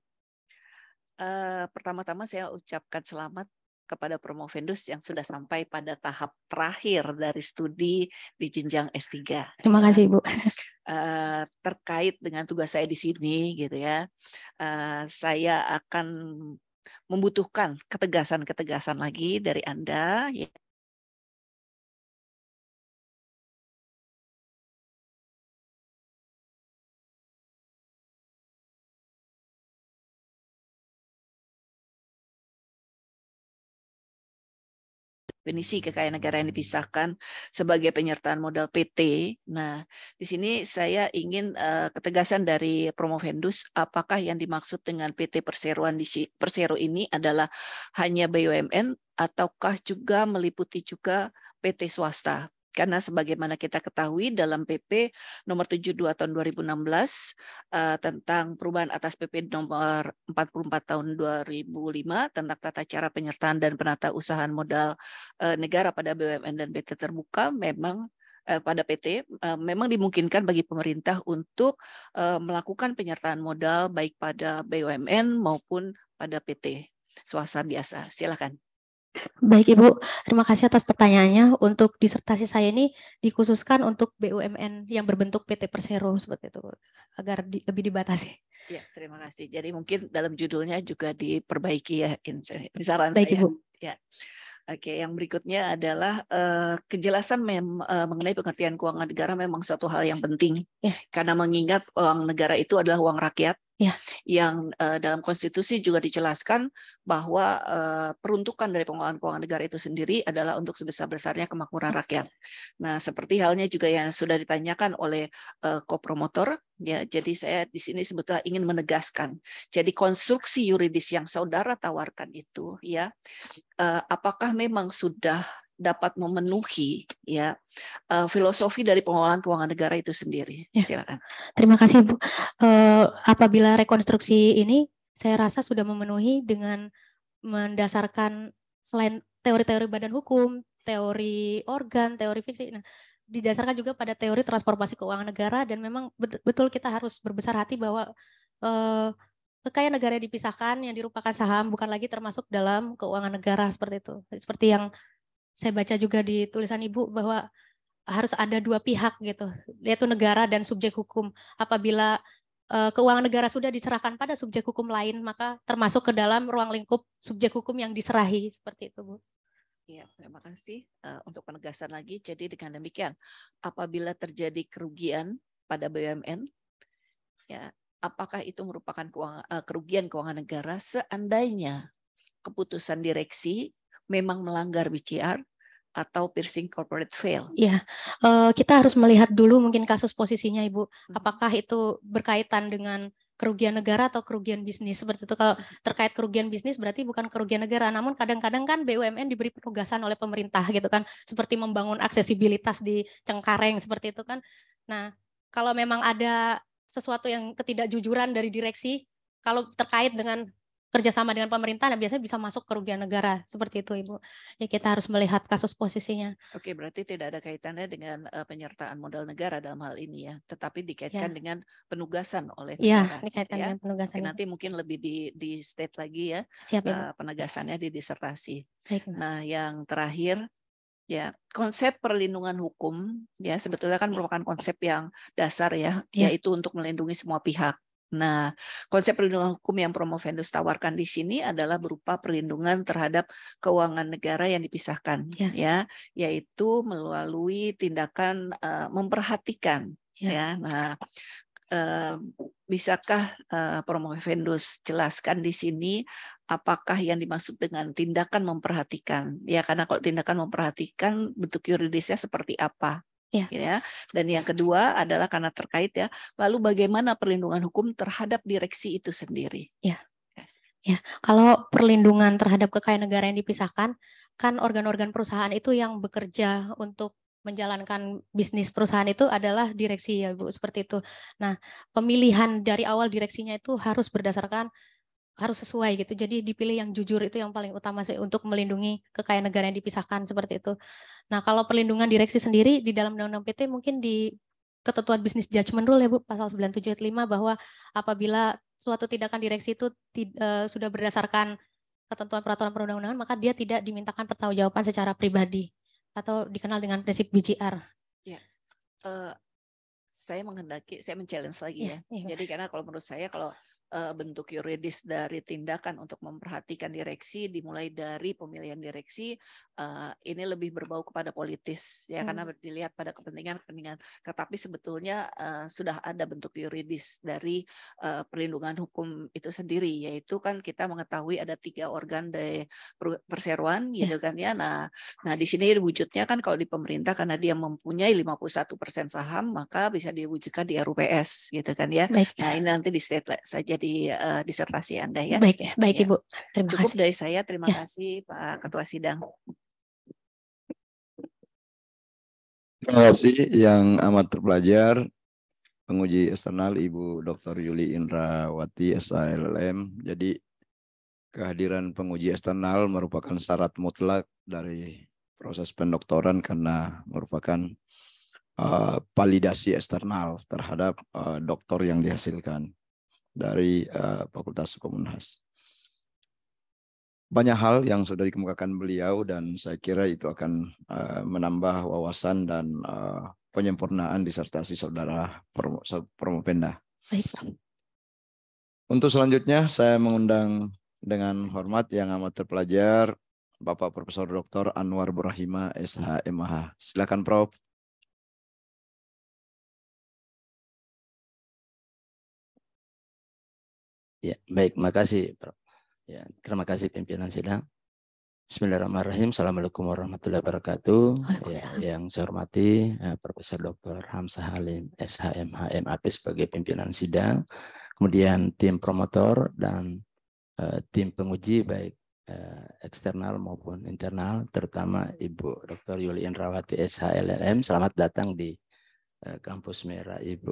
Uh, eh, pertama-tama saya ucapkan selamat kepada promovendus yang sudah sampai pada tahap terakhir dari studi di jenjang S3. Terima ya. kasih Ibu. Uh, eh, terkait dengan tugas saya di sini gitu ya. Uh, saya akan membutuhkan ketegasan-ketegasan lagi dari Anda ya definisi kekayaan negara yang dipisahkan sebagai penyertaan modal PT. Nah, di sini saya ingin uh, ketegasan dari Promovendus apakah yang dimaksud dengan PT perseroan di Persero ini adalah hanya BUMN ataukah juga meliputi juga PT swasta karena sebagaimana kita ketahui dalam PP nomor 72 tahun 2016 uh, eh, tentang perubahan atas PP nomor 44 tahun 2005 tentang tata cara penyertaan dan penata usahaan modal eh, negara pada BUMN dan PT terbuka memang eh, pada PT memang dimungkinkan bagi pemerintah untuk melakukan penyertaan modal baik pada BUMN maupun pada PT swasta biasa. Silakan. Baik Ibu, terima kasih atas pertanyaannya. Untuk disertasi saya ini dikhususkan untuk BUMN yang berbentuk PT Persero seperti itu agar di, lebih dibatasi. Ya, terima kasih. Jadi mungkin dalam judulnya juga diperbaiki ya, eh, saran Baik saya. Ibu. Ya. Oke, yang berikutnya adalah uh, kejelasan uh, mengenai pengertian keuangan negara memang suatu hal yang penting ya. karena mengingat uang negara itu adalah uang rakyat Ya. Yang uh, dalam konstitusi juga dijelaskan bahwa uh, peruntukan dari pengelolaan keuangan negara itu sendiri adalah untuk sebesar-besarnya kemakmuran hmm. rakyat. Nah, seperti halnya juga yang sudah ditanyakan oleh uh, kopromotor, ya. Jadi saya di sini sebetulnya ingin menegaskan. Jadi konstruksi yuridis yang saudara tawarkan itu, ya, uh, apakah memang sudah dapat memenuhi ya eh, filosofi dari pengelolaan keuangan negara itu sendiri. Ya. Silakan. Terima kasih Bu. Eh, apabila rekonstruksi ini saya rasa sudah memenuhi dengan mendasarkan selain teori-teori badan hukum, teori organ, teori fiksi. Nah, didasarkan juga pada teori transformasi keuangan negara dan memang betul kita harus berbesar hati bahwa eh, kekayaan negara yang dipisahkan yang dirupakan saham bukan lagi termasuk dalam keuangan negara seperti itu seperti yang saya baca juga di tulisan Ibu bahwa harus ada dua pihak gitu, yaitu negara dan subjek hukum. Apabila eh, keuangan negara sudah diserahkan pada subjek hukum lain, maka termasuk ke dalam ruang lingkup subjek hukum yang diserahi seperti itu, Bu. Ya, terima kasih eh, untuk penegasan lagi. Jadi dengan demikian, apabila terjadi kerugian pada BUMN, ya apakah itu merupakan keuangan, eh, kerugian keuangan negara seandainya keputusan direksi memang melanggar BCR atau piercing corporate veil? Iya, uh, kita harus melihat dulu mungkin kasus posisinya Ibu. Hmm. Apakah itu berkaitan dengan kerugian negara atau kerugian bisnis seperti itu kalau hmm. terkait kerugian bisnis berarti bukan kerugian negara namun kadang-kadang kan BUMN diberi penugasan oleh pemerintah gitu kan seperti membangun aksesibilitas di Cengkareng seperti itu kan nah kalau memang ada sesuatu yang ketidakjujuran dari direksi kalau terkait dengan kerjasama dengan pemerintah dan biasanya bisa masuk kerugian negara seperti itu ibu ya kita harus melihat kasus posisinya oke berarti tidak ada kaitannya dengan uh, penyertaan modal negara dalam hal ini ya tetapi ya. Ya, gitu dikaitkan ya. dengan penugasan oleh negara ya, dikaitkan ya. dengan penugasan nanti mungkin lebih di di state lagi ya Siap, Uh, penegasannya di disertasi Baik, nah yang terakhir Ya, konsep perlindungan hukum ya sebetulnya kan merupakan konsep yang dasar ya, ya. yaitu untuk melindungi semua pihak. Nah, konsep perlindungan hukum yang Promo Vendus tawarkan di sini adalah berupa perlindungan terhadap keuangan negara yang dipisahkan, ya, ya yaitu melalui tindakan uh, memperhatikan, ya. ya. Nah, uh, bisakah uh, eh, Promo Vendus jelaskan di sini apakah yang dimaksud dengan tindakan memperhatikan? Ya, karena kalau tindakan memperhatikan bentuk yuridisnya seperti apa, Ya. ya. Dan yang kedua adalah karena terkait ya. Lalu bagaimana perlindungan hukum terhadap direksi itu sendiri? Ya. Ya, kalau perlindungan terhadap kekayaan negara yang dipisahkan, kan organ-organ perusahaan itu yang bekerja untuk menjalankan bisnis perusahaan itu adalah direksi ya Bu, seperti itu. Nah, pemilihan dari awal direksinya itu harus berdasarkan harus sesuai gitu. Jadi dipilih yang jujur itu yang paling utama sih untuk melindungi kekayaan negara yang dipisahkan seperti itu. Nah, kalau perlindungan direksi sendiri di dalam undang-undang PT mungkin di ketentuan bisnis judgment rule ya Bu pasal 975 bahwa apabila suatu tindakan direksi itu uh, sudah berdasarkan ketentuan peraturan perundang-undangan maka dia tidak dimintakan pertanggungjawaban secara pribadi atau dikenal dengan prinsip BGR. Ya. Uh, saya menghendaki saya men-challenge lagi iya, ya. ya. ya. Jadi karena kalau menurut saya kalau Eh, bentuk yuridis dari tindakan untuk memperhatikan direksi dimulai dari pemilihan direksi eh, ini lebih berbau kepada politis ya hmm. karena dilihat pada kepentingan-kepentingan tetapi sebetulnya eh, sudah ada bentuk yuridis dari perlindungan hukum itu sendiri yaitu kan kita mengetahui ada tiga organ dari perseroan ya. gitu ya. kan ya nah nah di sini wujudnya kan kalau di pemerintah karena dia mempunyai 51% saham maka bisa diwujudkan di RUPS gitu kan ya Baik. nah ini nanti di state saja menjadi uh, eh, disertasi ya, Anda ya. Baik, baik ya. Ibu. Terima Cukup kasih. dari saya. Terima ya. kasih Pak Ketua Sidang. Terima kasih yang amat terpelajar penguji eksternal Ibu Dr. Yuli Indrawati SALM. Jadi kehadiran penguji eksternal merupakan syarat mutlak dari proses pendoktoran karena merupakan uh, validasi eksternal terhadap uh, doktor yang dihasilkan dari uh, Fakultas Hukum Unhas. Banyak hal yang sudah dikemukakan beliau dan saya kira itu akan uh, menambah wawasan dan uh, penyempurnaan disertasi saudara Permopenda. Untuk selanjutnya saya mengundang dengan hormat yang amat terpelajar Bapak Profesor Dr. Anwar Burahima SH MH. Silakan Prof. Ya, baik, makasih, Ya, terima kasih pimpinan sidang. Bismillahirrahmanirrahim. Assalamualaikum warahmatullahi wabarakatuh. Ya, yang saya hormati ya, Profesor Dr. Hamzah Halim, SHM, HMAP sebagai pimpinan sidang. Kemudian tim promotor dan uh, tim penguji baik uh, eksternal maupun internal, terutama Ibu Dr. Yuli Indrawati SHLLM. Selamat datang di uh, kampus Merah, Ibu.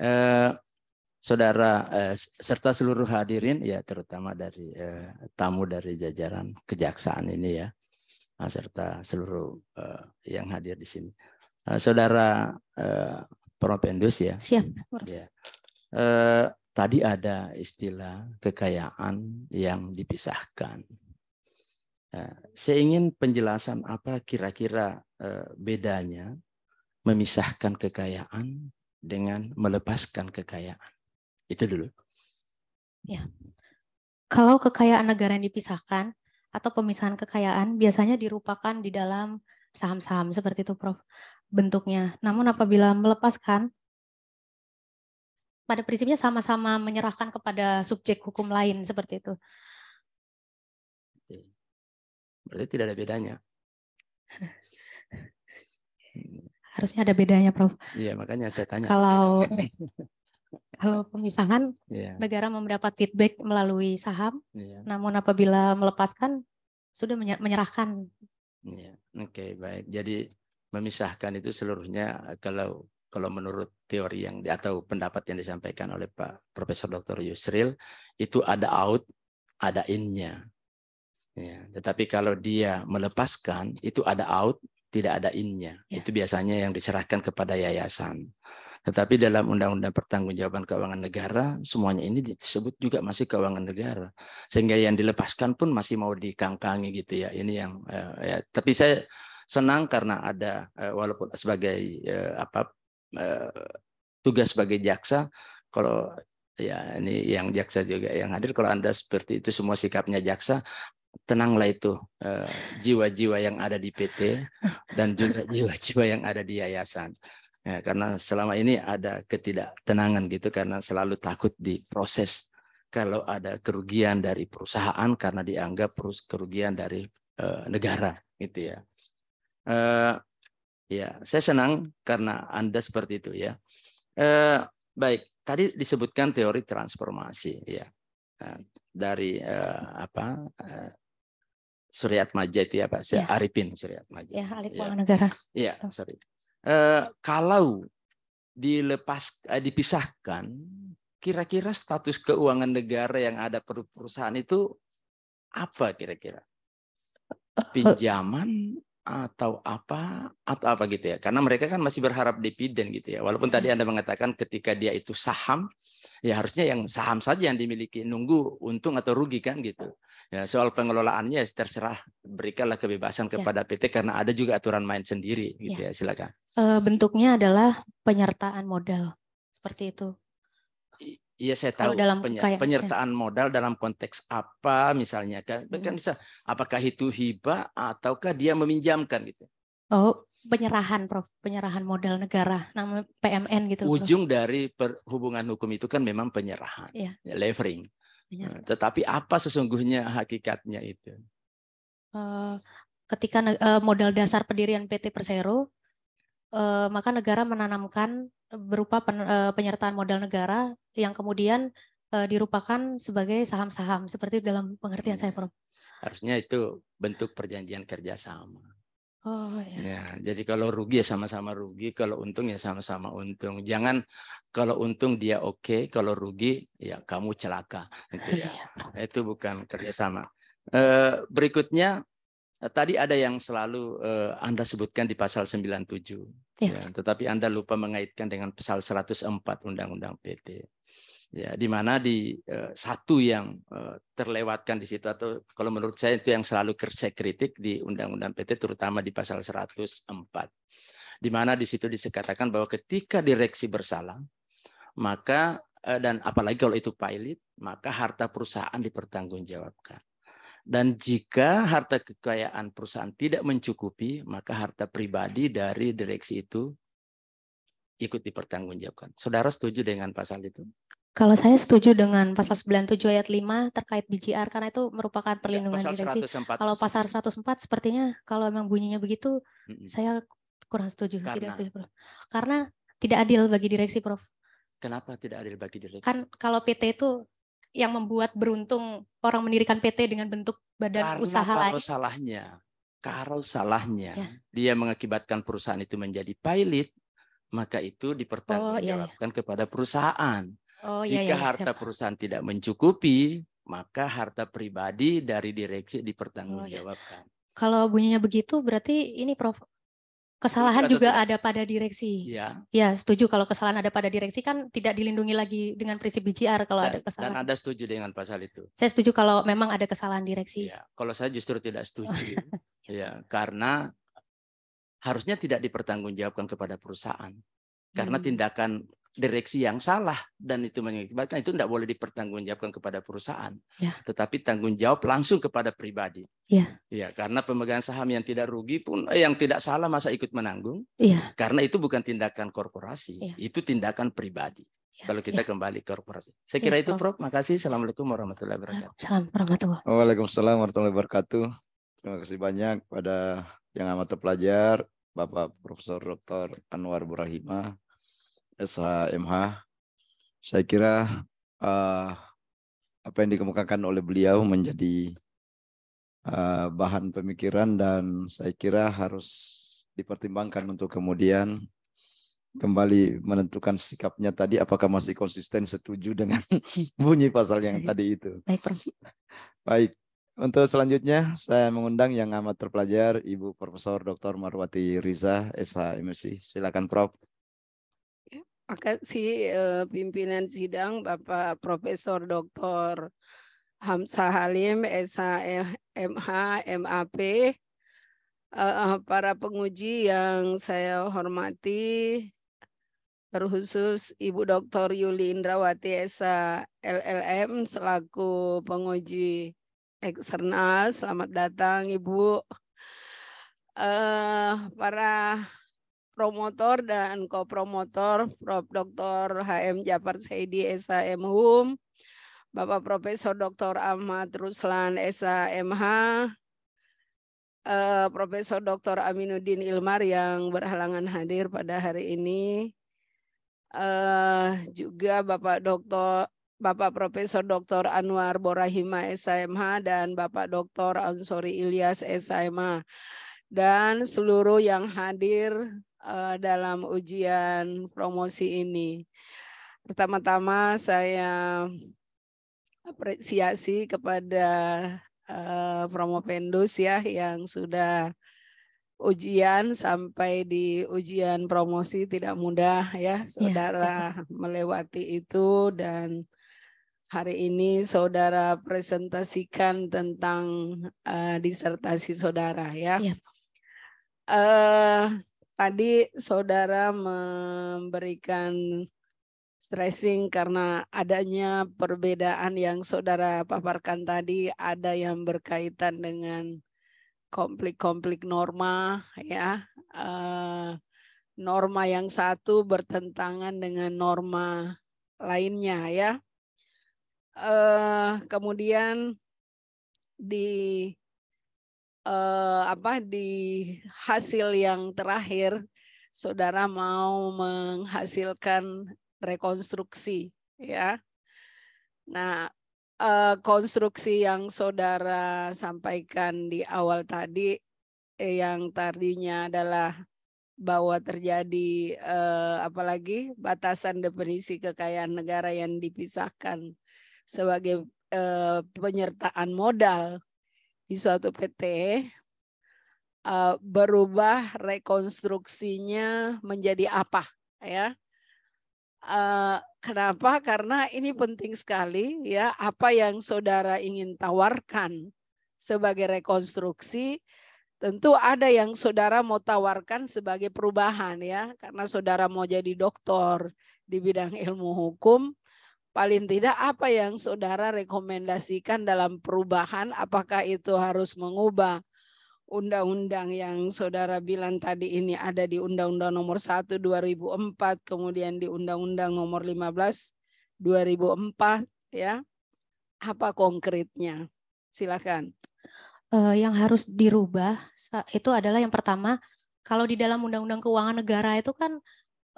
Uh, saudara eh, serta seluruh hadirin ya terutama dari eh, tamu dari jajaran kejaksaan ini ya nah, serta seluruh eh, yang hadir di sini nah, saudara eh, Prof ya siap hmm, ya. Eh, tadi ada istilah kekayaan yang dipisahkan eh, saya ingin penjelasan apa kira-kira eh, bedanya memisahkan kekayaan dengan melepaskan kekayaan itu dulu. Ya. Kalau kekayaan negara yang dipisahkan atau pemisahan kekayaan biasanya dirupakan di dalam saham-saham seperti itu, Prof. Bentuknya. Namun apabila melepaskan pada prinsipnya sama-sama menyerahkan kepada subjek hukum lain seperti itu. Berarti tidak ada bedanya. Harusnya ada bedanya, Prof. Iya, makanya saya tanya. Kalau kalau pemisahan, yeah. negara mendapat feedback melalui saham, yeah. namun apabila melepaskan sudah menyerahkan. Yeah. Oke okay, baik, jadi memisahkan itu seluruhnya eh, kalau kalau menurut teori yang atau pendapat yang disampaikan oleh Pak Profesor Dr. Yusril itu ada out, ada innya. Ya, tetapi kalau dia melepaskan itu ada out, tidak ada innya. Ya. Itu biasanya yang diserahkan kepada yayasan. Tetapi dalam Undang-Undang Pertanggungjawaban Keuangan Negara, semuanya ini disebut juga masih keuangan negara. Sehingga yang dilepaskan pun masih mau dikangkangi gitu ya. Ini yang eh, ya. tapi saya senang karena ada eh, walaupun sebagai eh, apa tugas sebagai jaksa kalau ya ini yang jaksa juga yang hadir kalau Anda seperti itu semua sikapnya jaksa tenanglah itu jiwa-jiwa yang ada di PT dan juga jiwa-jiwa yang ada di yayasan. Ya, karena selama ini ada ketidaktenangan gitu karena selalu takut diproses kalau ada kerugian dari perusahaan karena dianggap kerugian dari e, negara gitu ya. E, ya, saya senang karena Anda seperti itu ya. E, baik, tadi disebutkan teori transformasi ya. Nah, dari e, apa? E, Suryat majid itu ya Pak, ya. saya Arifin Suryat majid. Ya, Alif ya. Negara. Iya, Eh, kalau dilepas eh, dipisahkan kira-kira status keuangan negara yang ada per perusahaan itu apa kira-kira pinjaman atau apa atau apa gitu ya karena mereka kan masih berharap dividen gitu ya walaupun tadi anda mengatakan ketika dia itu saham ya harusnya yang saham saja yang dimiliki nunggu untung atau rugi kan gitu Ya, soal pengelolaannya ya terserah berikanlah kebebasan ya. kepada ya. PT karena ada juga aturan main sendiri gitu ya, ya silakan. E, bentuknya adalah penyertaan modal seperti itu. Iya saya tahu dalam penyer kayak, ya. penyertaan ya. modal dalam konteks apa misalnya kan hmm. kan bisa apakah itu hibah ataukah dia meminjamkan gitu. Oh, penyerahan Prof, penyerahan modal negara nama PMN gitu. Prof. Ujung dari perhubungan hukum itu kan memang penyerahan, ya. levering. Iya. Nah, tetapi apa sesungguhnya hakikatnya itu? Eh, ketika eh, modal dasar pendirian PT Persero, eh, maka negara menanamkan berupa penyertaan modal negara yang kemudian dirupakan sebagai saham-saham seperti dalam pengertian iya. saya, Prof. Harusnya itu bentuk perjanjian kerjasama. Oh, ya. ya, jadi kalau rugi ya sama-sama rugi, kalau untung ya sama-sama untung. Jangan kalau untung dia oke, okay, kalau rugi ya kamu celaka. Itu, ya. Iya. itu bukan kerjasama. Eh, berikutnya eh, tadi ada yang selalu eh, anda sebutkan di pasal 97, ya. Ya, tetapi anda lupa mengaitkan dengan pasal 104 Undang-Undang PT ya di mana di uh, satu yang uh, terlewatkan di situ atau kalau menurut saya itu yang selalu saya kritik di Undang-Undang PT terutama di pasal 104 di mana di situ disekatakan bahwa ketika direksi bersalah maka uh, dan apalagi kalau itu pilot maka harta perusahaan dipertanggungjawabkan dan jika harta kekayaan perusahaan tidak mencukupi maka harta pribadi dari direksi itu ikut dipertanggungjawabkan. Saudara setuju dengan pasal itu? Kalau saya setuju dengan pasal 97 ayat 5 terkait BGR karena itu merupakan ya, perlindungan ya, diri. direksi. Kalau pasal 104 sepertinya kalau memang bunyinya begitu -hmm. saya kurang setuju, karena, tidak setuju, Prof. Karena tidak adil bagi direksi, Prof. Kenapa tidak adil bagi direksi? Kan kalau PT itu yang membuat beruntung orang mendirikan PT dengan bentuk badan karena usaha lain. salahnya, kalau salahnya ya. dia mengakibatkan perusahaan itu menjadi pilot, maka itu dipertanggungjawabkan oh, iya, iya. kepada perusahaan. Oh, iya, Jika iya, iya, harta perusahaan tidak mencukupi, maka harta pribadi dari direksi dipertanggungjawabkan. Oh, iya. Kalau bunyinya begitu, berarti ini Prof kesalahan Tidak juga ada pada direksi. Ya. ya, setuju kalau kesalahan ada pada direksi kan tidak dilindungi lagi dengan prinsip BGR kalau dan, ada kesalahan. Dan ada setuju dengan pasal itu. Saya setuju kalau memang ada kesalahan direksi. Ya, kalau saya justru tidak setuju. ya, karena harusnya tidak dipertanggungjawabkan kepada perusahaan. Karena hmm. tindakan direksi yang salah dan itu mengakibatkan itu tidak boleh dipertanggungjawabkan kepada perusahaan, ya. tetapi tanggung jawab langsung kepada pribadi. Ya. ya, karena pemegang saham yang tidak rugi pun eh, yang tidak salah masa ikut menanggung. Ya. Karena itu bukan tindakan korporasi, ya. itu tindakan pribadi. Ya, Kalau kita ya. kembali ke korporasi. Saya ya, kira ya, itu Prof. Makasih. Assalamualaikum warahmatullahi wabarakatuh. Salam, warahmatullahi wabarakatuh. Waalaikumsalam warahmatullahi wabarakatuh. Terima kasih banyak pada yang amat pelajar, Bapak Profesor Dr. Anwar Burahima SHMH. Saya kira uh, apa yang dikemukakan oleh beliau menjadi uh, bahan pemikiran dan saya kira harus dipertimbangkan untuk kemudian kembali menentukan sikapnya tadi apakah masih konsisten setuju dengan bunyi pasal yang tadi itu. Baik, Baik. Untuk selanjutnya saya mengundang yang amat terpelajar Ibu Profesor Dr. Marwati Riza SH MSc. Silakan Prof maka si pimpinan sidang Bapak Profesor Dr. Hamsa Halim SHMH, MAP para penguji yang saya hormati terkhusus Ibu Dr. Yuli Indrawati SH LLM selaku penguji eksternal selamat datang Ibu Uh, para promotor dan kopromotor Prof. Dr. HM Japar Saidi SHM HUM, Bapak Profesor Dr. Ahmad Ruslan SHMH, uh, eh, Profesor Dr. Aminuddin Ilmar yang berhalangan hadir pada hari ini, uh, juga Bapak Dr. Bapak Profesor Dr. Anwar Borahima S.M.H dan Bapak Dr. Ansori Ilyas SHMH dan seluruh yang hadir Eh, dalam ujian promosi ini. Pertama-tama saya apresiasi kepada eh, Promo Pendus ya yang sudah ujian sampai di ujian promosi tidak mudah ya iya, saudara ya, melewati itu dan hari ini saudara presentasikan tentang uh, disertasi saudara ya. ya. Uh, tadi saudara memberikan stressing karena adanya perbedaan yang saudara paparkan tadi ada yang berkaitan dengan konflik-konflik norma ya uh, norma yang satu bertentangan dengan norma lainnya ya uh, kemudian di eh, apa di hasil yang terakhir saudara mau menghasilkan rekonstruksi ya. Nah, eh, konstruksi yang saudara sampaikan di awal tadi eh, yang tadinya adalah bahwa terjadi eh, apalagi batasan definisi kekayaan negara yang dipisahkan sebagai eh, penyertaan modal di suatu PT eh, berubah rekonstruksinya menjadi apa ya eh, kenapa karena ini penting sekali ya apa yang saudara ingin tawarkan sebagai rekonstruksi tentu ada yang saudara mau tawarkan sebagai perubahan ya karena saudara mau jadi doktor di bidang ilmu hukum paling tidak apa yang saudara rekomendasikan dalam perubahan apakah itu harus mengubah undang-undang yang saudara bilang tadi ini ada di undang-undang nomor 1 2004 kemudian di undang-undang nomor 15 2004 ya apa konkretnya silakan uh, yang harus dirubah itu adalah yang pertama kalau di dalam undang-undang keuangan negara itu kan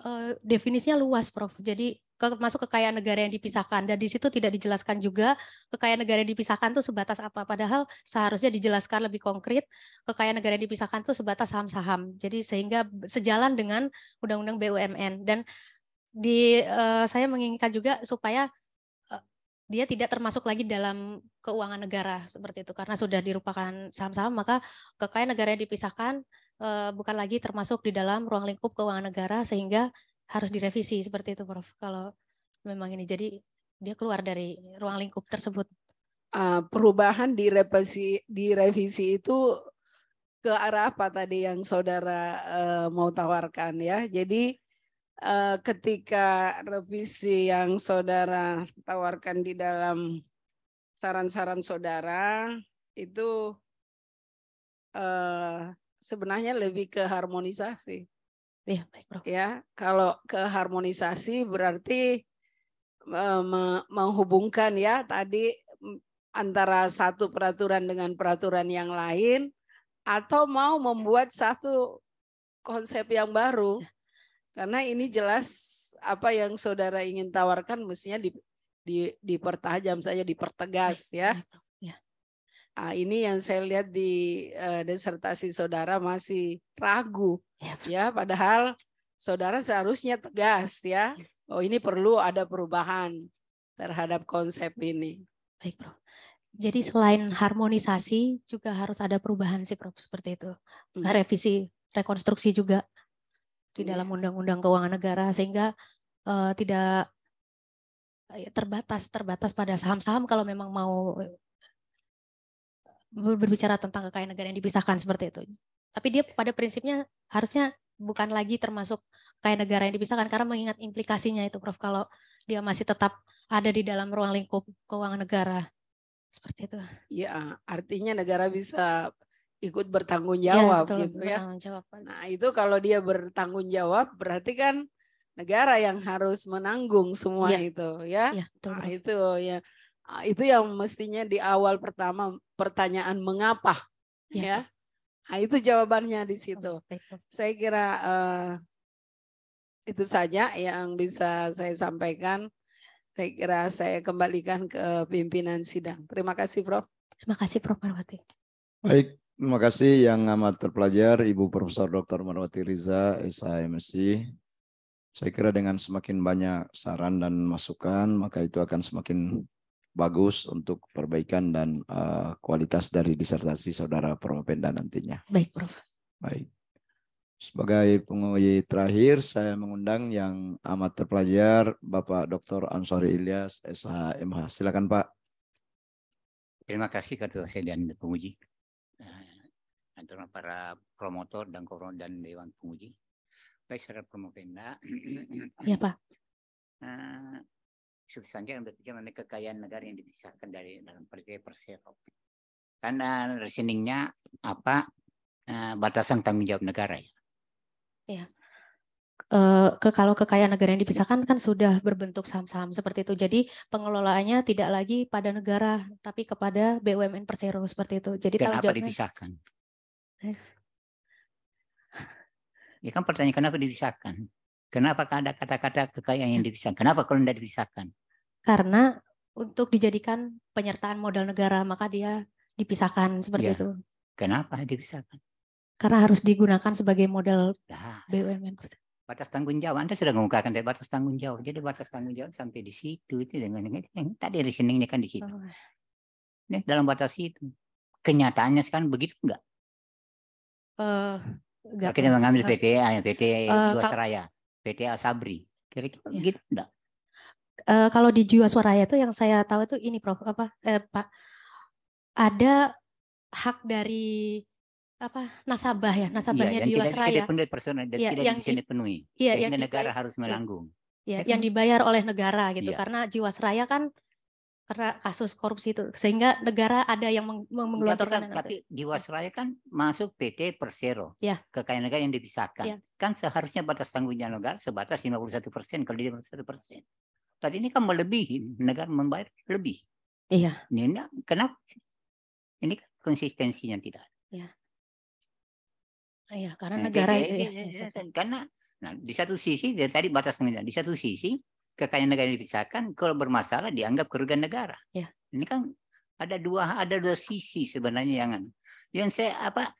uh, definisinya luas prof jadi masuk kekayaan negara yang dipisahkan dan di situ tidak dijelaskan juga kekayaan negara yang dipisahkan itu sebatas apa padahal seharusnya dijelaskan lebih konkret kekayaan negara yang dipisahkan itu sebatas saham-saham jadi sehingga sejalan dengan undang-undang BUMN dan di uh, saya menginginkan juga supaya eh, dia tidak termasuk lagi dalam keuangan negara seperti itu karena sudah dirupakan saham-saham maka kekayaan negara yang dipisahkan eh, bukan lagi termasuk di dalam ruang lingkup keuangan negara sehingga harus direvisi seperti itu Prof kalau memang ini jadi dia keluar dari ruang lingkup tersebut uh, perubahan direvisi direvisi itu ke arah apa tadi yang saudara uh, mau tawarkan ya jadi uh, ketika revisi yang saudara tawarkan di dalam saran-saran saudara itu uh, sebenarnya lebih ke harmonisasi Iya, baik, Prof. Ya, kalau keharmonisasi berarti menghubungkan ya tadi antara satu peraturan dengan peraturan yang lain atau mau membuat satu konsep yang baru. Ya. Karena ini jelas apa yang saudara ingin tawarkan mestinya di, di dipertajam saja dipertegas ya. Nah, ini yang saya lihat di uh, disertasi saudara masih ragu Ya. ya, padahal saudara seharusnya tegas ya. Oh, ini perlu ada perubahan terhadap konsep ini. Baik, Prof. Jadi selain harmonisasi juga harus ada perubahan sih, Prof, seperti itu. Hmm. Revisi, rekonstruksi juga di iya. dalam undang-undang keuangan negara sehingga uh, tidak eh, terbatas terbatas pada saham-saham kalau memang mau eh, berbicara tentang kekayaan negara yang dipisahkan seperti itu. Tapi dia pada prinsipnya harusnya bukan lagi termasuk kayak negara yang dipisahkan karena mengingat implikasinya itu Prof kalau dia masih tetap ada di dalam ruang lingkup keuangan negara. Seperti itu. Ya, artinya negara bisa ikut bertanggung iya, jawab ya, gitu ya. Jawab. Nah, itu kalau dia bertanggung jawab berarti kan negara yang harus menanggung semua ya. itu ya. ya betul, nah, itu ya. Ah, itu yang mestinya di awal pertama pertanyaan mengapa iya. ya. ya Nah, itu jawabannya di situ. Oh, saya kira uh, itu saja yang bisa saya sampaikan. Saya kira saya kembalikan ke pimpinan sidang. Terima kasih, Prof. Terima kasih, Prof. Marwati. Baik, terima kasih yang amat terpelajar Ibu Profesor Dr. Marwati Riza, SHMSC. Saya kira dengan semakin banyak saran dan masukan, maka itu akan semakin bagus untuk perbaikan dan uh, kualitas dari disertasi saudara Prof. Penda nantinya. Baik, Prof. Baik. Sebagai penguji terakhir, saya mengundang yang amat terpelajar, Bapak Dr. Ansori Ilyas, SHMH. Silakan, Pak. Terima kasih kata saya dan penguji. Eh, Antara para promotor dan koron dan dewan penguji. Baik, saudara Prof. Penda. Iya, Pak. Eh, saja yang ketiga mengenai kekayaan negara yang dipisahkan dari dalam perjanjian persero. Karena reasoningnya apa eh, batasan tanggung jawab negara ya. Iya. Eh, ke kalau kekayaan negara yang dipisahkan kan sudah berbentuk saham-saham seperti itu. Jadi pengelolaannya tidak lagi pada negara tapi kepada BUMN Persero seperti itu. Jadi Dan apa jawabnya... dipisahkan? Eh. Ya kan pertanyaan kenapa dipisahkan? Kenapa ada kata-kata kekayaan yang dipisahkan? Kenapa kalau tidak dipisahkan? Karena untuk dijadikan penyertaan modal negara, maka dia dipisahkan seperti ya. itu. Kenapa dipisahkan? Karena harus digunakan sebagai modal nah, BUMN. Batas tanggung jawab, Anda sudah mengungkapkan dari batas tanggung jawab. Jadi batas tanggung jawab sampai di situ itu dengan yang tadi reasoningnya kan di situ. Oh. Ini dalam batas itu. Kenyataannya sekarang begitu enggak? Uh, eh, Akhirnya mengambil eh, PT, PT uh, eh, Jiwasraya. PTA Sabri. Kira-kira ya. gitu enggak? E, eh, kalau di Jiwasraya itu yang saya tahu itu ini Prof apa eh, Pak ada hak dari apa nasabah ya nasabahnya iya, di Jiwasraya tidak dipenuhi personal dan ya, tidak yang bisa dipenuhi iya, yang negara harus melanggung iya, ya yang kan? dibayar oleh negara gitu ya. karena Jiwasraya kan karena kasus korupsi itu sehingga negara ada yang meng menggelontorkan ya, tapi Jiwasraya kan masuk PT Persero ya. kekayaan negara yang dipisahkan ya. kan seharusnya batas tanggungnya negara sebatas 51 persen kalau dia 51 persen tadi ini kan melebihi negara membayar lebih iya ini kenapa ini kan konsistensinya tidak ada ya. Iya, karena nah, negara ini, ya. Kan, karena nah, di satu sisi dari tadi batas tanggungnya di satu sisi kekayaan negara dipisahkan, kalau bermasalah dianggap kerugian negara. Ya. Ini kan ada dua ada dua sisi sebenarnya yang yang saya apa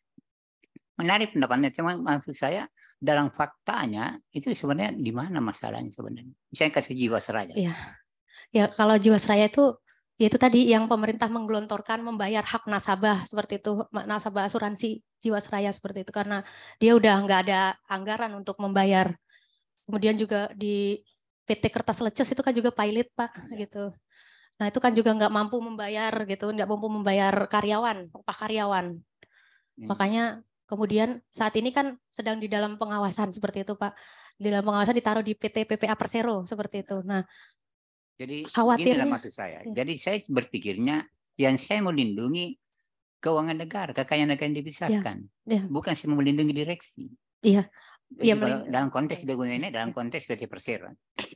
menarik pendapatnya cuma maksud saya dalam faktanya itu sebenarnya di mana masalahnya sebenarnya saya kasih jiwa seraya ya ya kalau jiwa seraya itu yaitu tadi yang pemerintah menggelontorkan membayar hak nasabah seperti itu nasabah asuransi jiwasraya seperti itu karena dia udah nggak ada anggaran untuk membayar kemudian juga di PT Kertas Leces itu kan juga pilot pak iya. gitu. Nah itu kan juga nggak mampu membayar gitu, nggak mampu membayar karyawan, upah karyawan. Hmm. Makanya kemudian saat ini kan sedang di dalam pengawasan seperti itu pak, di dalam pengawasan ditaruh di PT PPA Persero seperti itu. Nah jadi khawatir. maksud saya. Hmm. Jadi saya berpikirnya yang saya mau lindungi keuangan negara, kekayaan negara yang iya. dipisahkan, ya, ya. bukan saya mau melindungi direksi. Iya. Ya, dalam konteks Begonia gitu. ini dalam konteks PT Persero.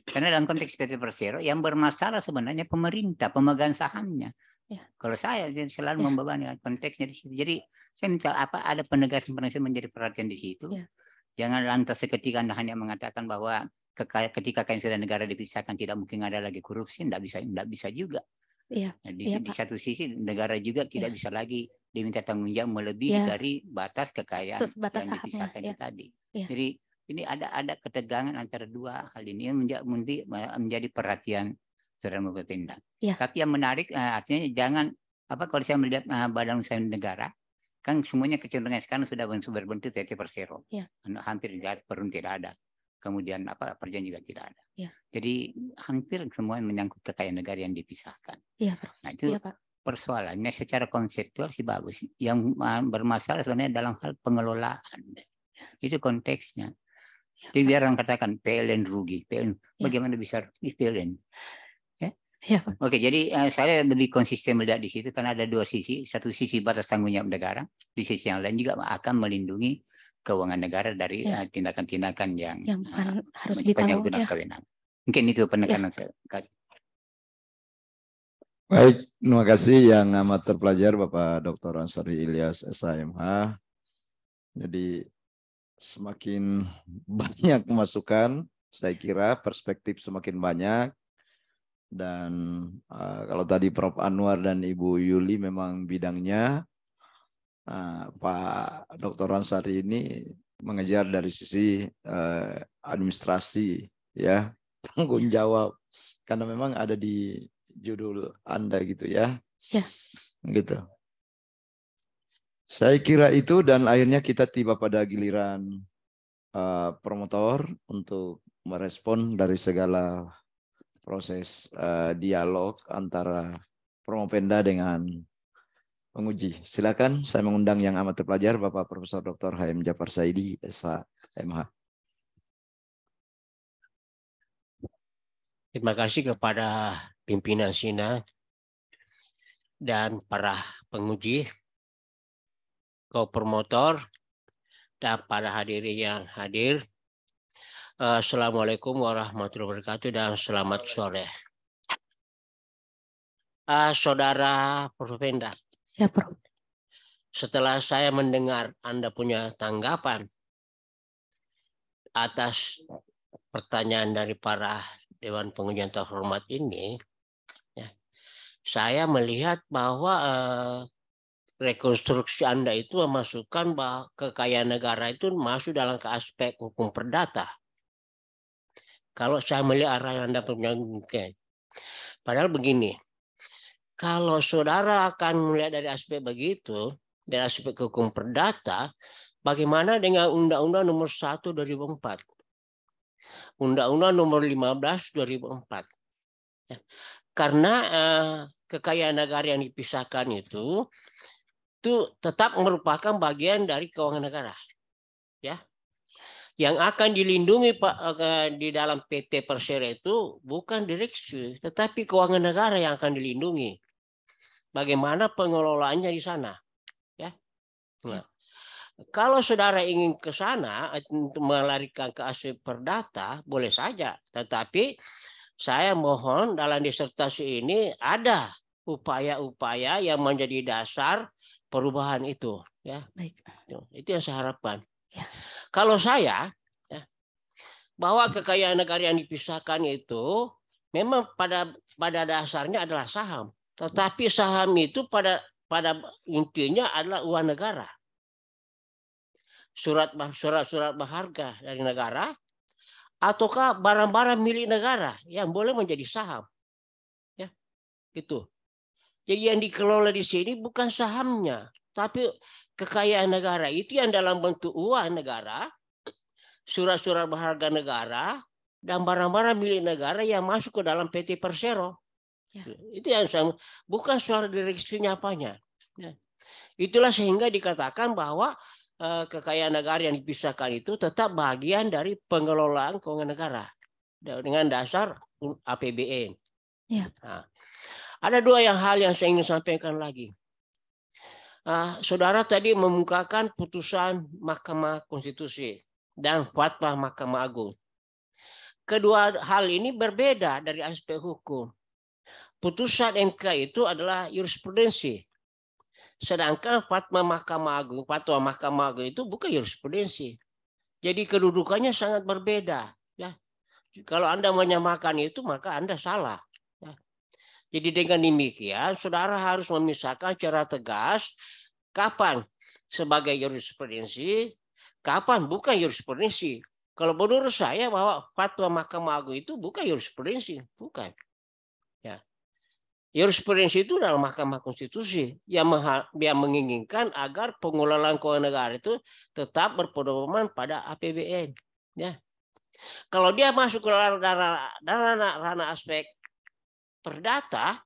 Karena dalam konteks PT Persero yang bermasalah sebenarnya pemerintah, pemegang sahamnya. Ya. Kalau saya selalu ya. membebani konteksnya di situ. Jadi saya minta apa ada penegasan-penegasan menjadi perhatian di situ. Ya. Jangan lantas seketika Anda hanya mengatakan bahwa ketika kain sudah negara dipisahkan tidak mungkin ada lagi korupsi, tidak bisa tidak bisa juga. Iya. Nah, di, iya, di satu sisi negara juga tidak iya. bisa lagi diminta tanggung jawab melebihi iya. dari batas kekayaan yang dipisahkan iya. tadi. Iya. Jadi ini ada ada ketegangan antara dua hal ini yang menjadi menjadi perhatian seorang Mubatinda. Iya. Tapi yang menarik eh, artinya jangan apa kalau saya melihat eh, badan usaha negara kan semuanya kecenderungan sekarang sudah berbentuk 30 persero. zero. Iya. Hampir tidak, perlu tidak ada kemudian apa perjanjian juga tidak ada. Ya. Jadi hampir semua menyangkut kekayaan negara yang dipisahkan. Iya, Prof. Nah, itu ya, Pak. persoalannya secara konseptual sih bagus. Yang ah, bermasalah sebenarnya dalam hal pengelolaan. Itu konteksnya. Ya, Jadi biar orang katakan PLN rugi, PLN ya. bagaimana bisa rugi PLN? Ya. Iya, Oke, jadi uh, saya lebih konsisten melihat di situ karena ada dua sisi. Satu sisi batas tanggung jawab negara, di sisi yang lain juga akan melindungi keuangan negara dari tindakan eh, tindakan-tindakan yang, yang uh, harus ditanggung kewenangan. Iya. Mungkin itu penekanan ya. saya. Baik, terima kasih yang amat terpelajar Bapak Dr. Ansari Ilyas SIMH. Jadi semakin banyak masukan, saya kira perspektif semakin banyak. Dan uh, kalau tadi Prof. Anwar dan Ibu Yuli memang bidangnya, Nah, Pak Dr. Ransari ini mengejar dari sisi eh, administrasi ya tanggung jawab karena memang ada di judul Anda gitu ya. Ya. Gitu. Saya kira itu dan akhirnya kita tiba pada giliran uh, promotor untuk merespon dari segala proses uh, dialog antara Promopenda dengan Penguji, Silakan saya mengundang yang amat terpelajar Bapak Profesor Dr. HM Jafar Saidi SHMH. Terima kasih kepada pimpinan Sina dan para penguji, co-promotor, dan para hadirin yang hadir. Eh, Assalamualaikum warahmatullahi wabarakatuh dan selamat sore. Uh, saudara Profesor Siapa? Setelah saya mendengar Anda punya tanggapan atas pertanyaan dari para Dewan Pengujian Terhormat ini, ya, saya melihat bahwa eh, rekonstruksi Anda itu memasukkan bahwa kekayaan negara itu masuk dalam ke aspek hukum perdata. Kalau saya melihat arah yang Anda punya Padahal begini, kalau saudara akan melihat dari aspek begitu, dari aspek hukum perdata, bagaimana dengan Undang-Undang nomor 1 2004? Undang-Undang nomor 15 2004. Ya. Karena eh, kekayaan negara yang dipisahkan itu itu tetap merupakan bagian dari keuangan negara. Ya. Yang akan dilindungi Pak eh, di dalam PT Persero itu bukan direksi, tetapi keuangan negara yang akan dilindungi bagaimana pengelolaannya di sana. Ya. Nah, kalau saudara ingin ke sana untuk melarikan ke asli perdata, boleh saja. Tetapi saya mohon dalam disertasi ini ada upaya-upaya yang menjadi dasar perubahan itu. Ya, Baik. itu, itu yang saya harapkan. Ya. Kalau saya ya, bahwa kekayaan negara yang dipisahkan itu memang pada pada dasarnya adalah saham. Tetapi saham itu pada pada intinya adalah uang negara. Surat surat surat berharga dari negara ataukah barang-barang milik negara yang boleh menjadi saham. Ya. Gitu. Jadi yang dikelola di sini bukan sahamnya, tapi kekayaan negara itu yang dalam bentuk uang negara, surat-surat berharga negara dan barang-barang milik negara yang masuk ke dalam PT Persero. Ya. Itu yang sama. Bukan suara direksinya apanya Ya. Itulah sehingga dikatakan bahwa eh, kekayaan negara yang dipisahkan itu tetap bagian dari pengelolaan keuangan negara dengan dasar APBN. Ya. Nah, ada dua yang hal yang saya ingin sampaikan lagi. Nah, saudara tadi memukakan putusan Mahkamah Konstitusi dan fatwa Mahkamah Agung. Kedua hal ini berbeda dari aspek hukum putusan MK itu adalah jurisprudensi. Sedangkan fatwa Mahkamah Agung, fatwa Mahkamah Agung itu bukan jurisprudensi. Jadi kedudukannya sangat berbeda. Ya. Kalau Anda menyamakan itu, maka Anda salah. Ya. Jadi dengan demikian, saudara harus memisahkan secara tegas kapan sebagai jurisprudensi, kapan bukan jurisprudensi. Kalau menurut saya bahwa fatwa Mahkamah Agung itu bukan jurisprudensi, bukan. Jurisprudensi itu dalam Mahkamah Konstitusi yang, yang menginginkan agar pengelolaan keuangan negara itu tetap berpedoman pada APBN. Ya. Kalau dia masuk ke dalam ranah, aspek perdata,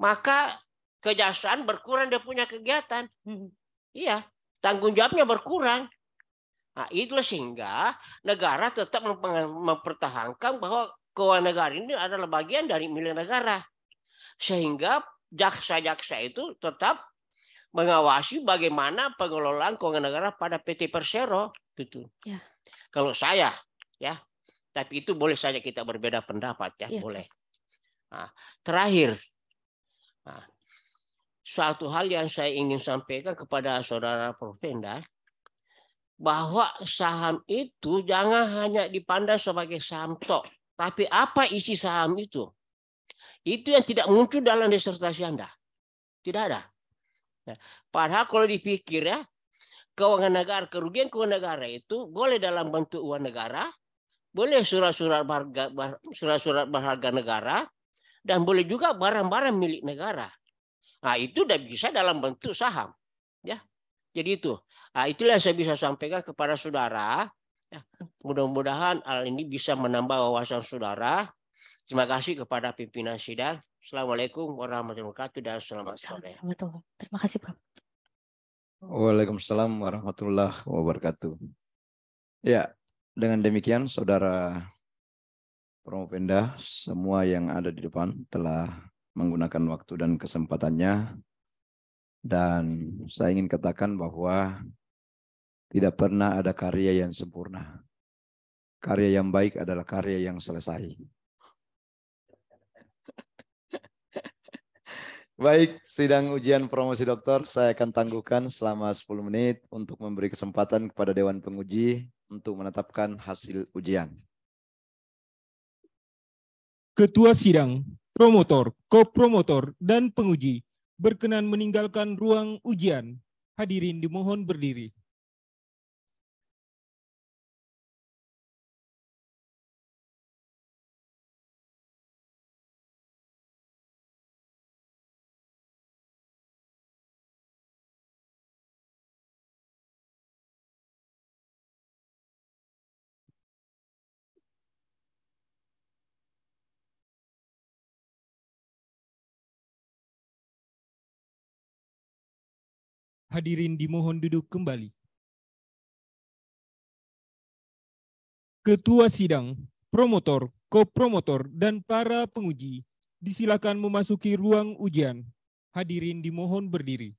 maka kejaksaan berkurang dia punya kegiatan. Hmm. Iya, tanggung jawabnya berkurang. Nah, itulah sehingga negara tetap mempertahankan bahwa keuangan negara ini adalah bagian dari milik negara sehingga jaksa-jaksa itu tetap mengawasi bagaimana pengelolaan keuangan negara pada PT Persero gitu. Ya. Kalau saya ya, tapi itu boleh saja kita berbeda pendapat ya, ya. boleh. Nah, terakhir, nah, suatu hal yang saya ingin sampaikan kepada saudara Provenda bahwa saham itu jangan hanya dipandang sebagai saham tok, tapi apa isi saham itu? Itu yang tidak muncul dalam disertasi Anda. Tidak ada. Ya. padahal kalau dipikir ya, keuangan negara, kerugian keuangan negara itu boleh dalam bentuk uang negara, boleh surat-surat berharga surat-surat berharga negara dan boleh juga barang-barang milik negara. Nah, itu sudah bisa dalam bentuk saham, ya. Jadi itu. Nah, itulah yang saya bisa sampaikan kepada saudara. Ya, mudah-mudahan hal ini bisa menambah wawasan saudara Terima kasih kepada pimpinan sidang. Assalamualaikum warahmatullahi wabarakatuh dan selamat sore. Terima kasih, Prof. Waalaikumsalam warahmatullahi wabarakatuh. Ya, dengan demikian saudara Penda, semua yang ada di depan telah menggunakan waktu dan kesempatannya. Dan saya ingin katakan bahwa tidak pernah ada karya yang sempurna. Karya yang baik adalah karya yang selesai. Baik, sidang ujian promosi dokter saya akan tangguhkan selama 10 menit untuk memberi kesempatan kepada Dewan Penguji untuk menetapkan hasil ujian. Ketua sidang, promotor, kopromotor, dan penguji berkenan meninggalkan ruang ujian. Hadirin dimohon berdiri. Hadirin dimohon duduk kembali. Ketua sidang, promotor, kopromotor, dan para penguji disilakan memasuki ruang ujian. Hadirin dimohon berdiri.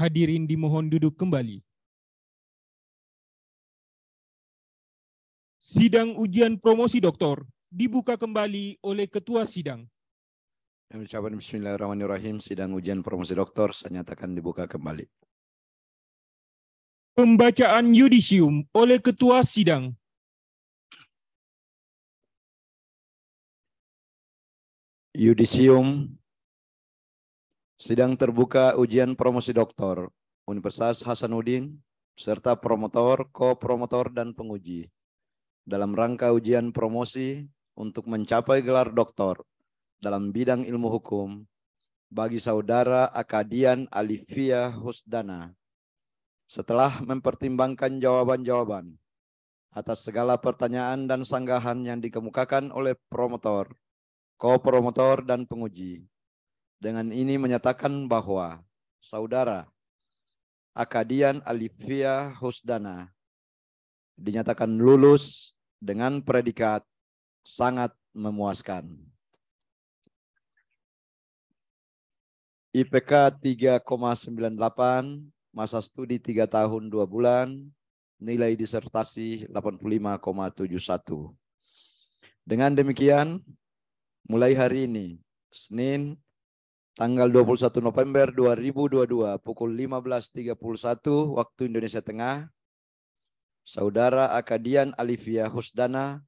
Hadirin dimohon duduk kembali. Sidang ujian promosi doktor dibuka kembali oleh ketua sidang. Kami bismillahirrahmanirrahim. Sidang ujian promosi doktor saya nyatakan dibuka kembali. Pembacaan yudisium oleh ketua sidang. Yudisium Sidang terbuka ujian promosi doktor Universitas Hasanuddin serta promotor, kopromotor dan penguji dalam rangka ujian promosi untuk mencapai gelar doktor dalam bidang ilmu hukum bagi saudara Akadian Alifia Husdana. Setelah mempertimbangkan jawaban-jawaban atas segala pertanyaan dan sanggahan yang dikemukakan oleh promotor, kopromotor dan penguji, dengan ini menyatakan bahwa saudara Akadian Alifia Husdana dinyatakan lulus dengan predikat sangat memuaskan. IPK 3,98, masa studi 3 tahun 2 bulan, nilai disertasi 85,71. Dengan demikian, mulai hari ini, Senin tanggal 21 November 2022 pukul 15.31 waktu Indonesia Tengah, Saudara Akadian Alivia Husdana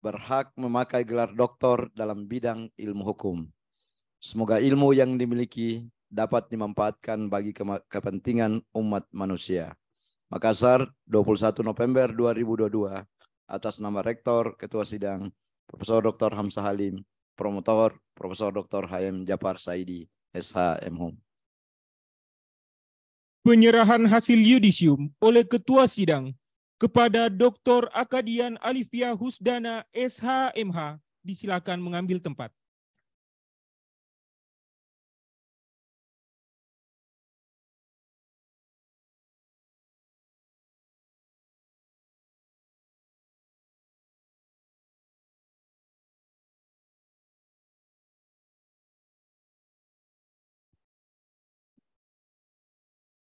berhak memakai gelar doktor dalam bidang ilmu hukum. Semoga ilmu yang dimiliki dapat dimanfaatkan bagi kepentingan umat manusia. Makassar, 21 November 2022, atas nama Rektor Ketua Sidang Profesor Dr. Hamzah Halim, Promotor Profesor Dr. HM Japar Saidi, SH MHUM. Penyerahan hasil yudisium oleh Ketua Sidang kepada Dr. Akadian Alifia Husdana SHMH. Disilakan mengambil tempat.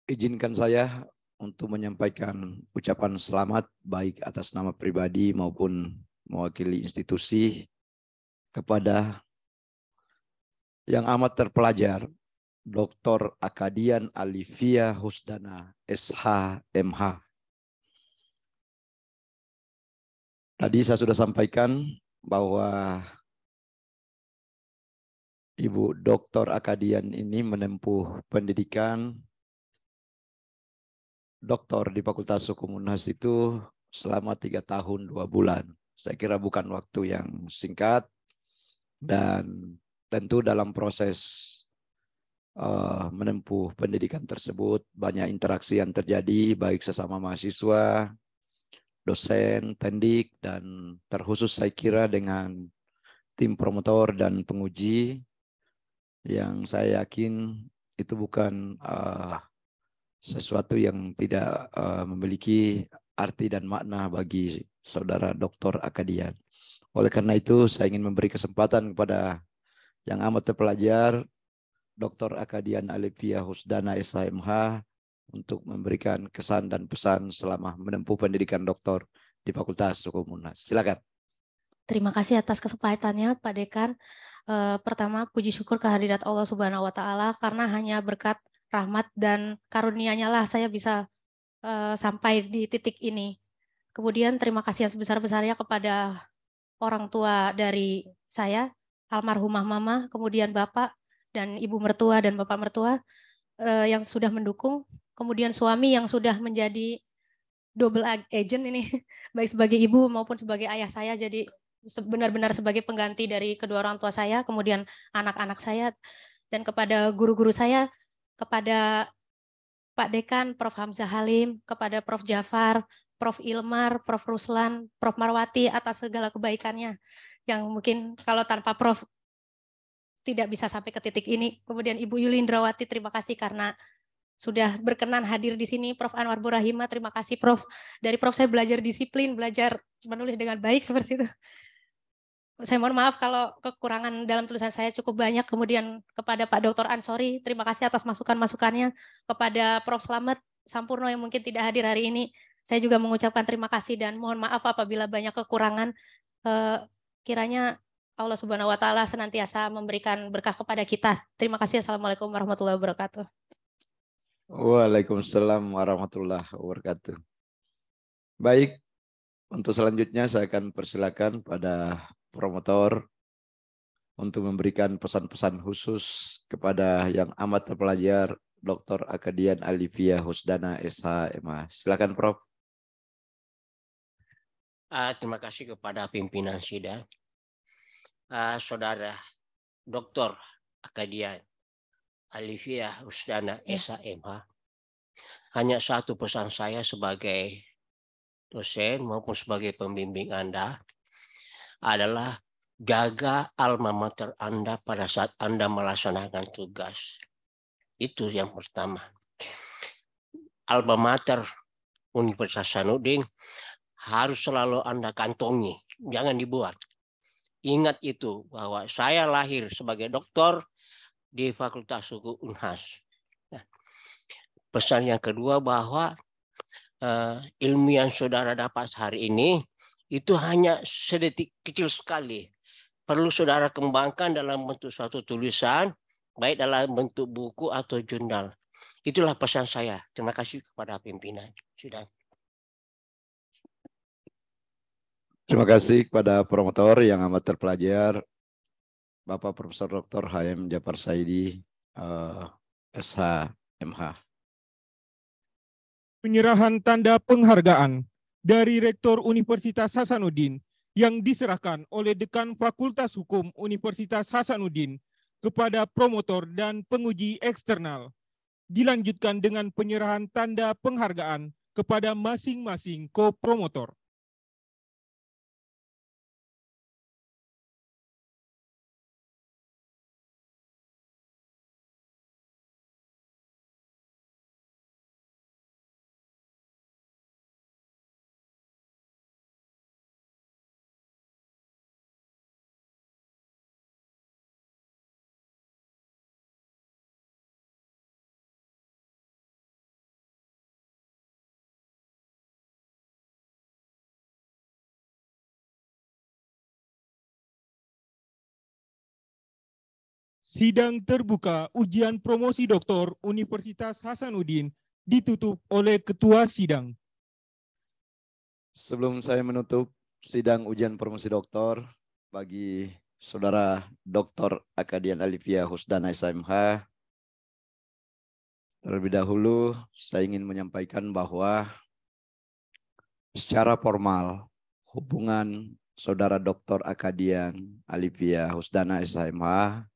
izinkan saya untuk menyampaikan ucapan selamat baik atas nama pribadi maupun mewakili institusi kepada yang amat terpelajar Dr. Akadian Alivia Husdana SHMH. Tadi saya sudah sampaikan bahwa Ibu Dr. Akadian ini menempuh pendidikan doktor di Fakultas Hukum Unhas itu selama tiga tahun dua bulan. Saya kira bukan waktu yang singkat dan tentu dalam proses uh, menempuh pendidikan tersebut banyak interaksi yang terjadi baik sesama mahasiswa, dosen, tendik dan terkhusus saya kira dengan tim promotor dan penguji yang saya yakin itu bukan uh, sesuatu yang tidak uh, memiliki arti dan makna bagi saudara Dr. Akadian. Oleh karena itu, saya ingin memberi kesempatan kepada yang amat terpelajar, Dr. Akadian Alivia Husdana SHMH, untuk memberikan kesan dan pesan selama menempuh pendidikan doktor di Fakultas Hukum Unas. Silakan. Terima kasih atas kesempatannya, Pak Dekan. E, eh, pertama, puji syukur kehadirat Allah Subhanahu wa Ta'ala, karena hanya berkat rahmat dan karunia-Nya lah saya bisa uh, sampai di titik ini. Kemudian terima kasih yang sebesar-besarnya kepada orang tua dari saya, almarhumah mama, kemudian bapak dan ibu mertua dan bapak mertua uh, yang sudah mendukung, kemudian suami yang sudah menjadi double agent ini baik sebagai ibu maupun sebagai ayah saya jadi benar-benar sebagai pengganti dari kedua orang tua saya, kemudian anak-anak saya dan kepada guru-guru saya kepada Pak Dekan, Prof. Hamzah Halim, kepada Prof. Jafar, Prof. Ilmar, Prof. Ruslan, Prof. Marwati atas segala kebaikannya yang mungkin kalau tanpa Prof tidak bisa sampai ke titik ini. Kemudian Ibu Yulindrawati terima kasih karena sudah berkenan hadir di sini. Prof. Anwar Burahima, terima kasih Prof. Dari Prof saya belajar disiplin, belajar menulis dengan baik seperti itu saya mohon maaf kalau kekurangan dalam tulisan saya cukup banyak. Kemudian kepada Pak Dr. Ansori, terima kasih atas masukan-masukannya. Kepada Prof. Slamet Sampurno yang mungkin tidak hadir hari ini, saya juga mengucapkan terima kasih dan mohon maaf apabila banyak kekurangan. Eh, kiranya Allah Subhanahu wa taala senantiasa memberikan berkah kepada kita. Terima kasih. Assalamualaikum warahmatullahi wabarakatuh. Waalaikumsalam warahmatullahi wabarakatuh. Baik, untuk selanjutnya saya akan persilakan pada promotor untuk memberikan pesan-pesan khusus kepada yang amat terpelajar Dr. Akadian Alivia Husdana SHMA. Silakan Prof. Uh, terima kasih kepada pimpinan SIDA. Uh, saudara Dr. Akadian Alivia Husdana ya. SH Hanya satu pesan saya sebagai dosen maupun sebagai pembimbing Anda adalah jaga alma mater Anda pada saat Anda melaksanakan tugas. Itu yang pertama. Alma mater Universitas Sanuding harus selalu Anda kantongi, jangan dibuat. Ingat itu bahwa saya lahir sebagai doktor di Fakultas Suku Unhas. Nah, pesan yang kedua bahwa uh, eh, ilmu yang saudara dapat hari ini itu hanya sedetik kecil sekali. Perlu saudara kembangkan dalam bentuk suatu tulisan, baik dalam bentuk buku atau jurnal. Itulah pesan saya. Terima kasih kepada pimpinan sudah Terima kasih kepada promotor yang amat terpelajar, Bapak Profesor Dr. H.M. Jafar Saidi, uh, eh, SH, Penyerahan tanda penghargaan dari Rektor Universitas Hasanuddin yang diserahkan oleh Dekan Fakultas Hukum Universitas Hasanuddin kepada promotor dan penguji eksternal. Dilanjutkan dengan penyerahan tanda penghargaan kepada masing-masing kopromotor. Sidang terbuka ujian promosi doktor Universitas Hasanuddin ditutup oleh ketua sidang. Sebelum saya menutup sidang ujian promosi doktor bagi saudara doktor Akadian Alivia Husdana SMH, terlebih dahulu saya ingin menyampaikan bahwa secara formal hubungan saudara doktor Akadian Alivia Husdana SMH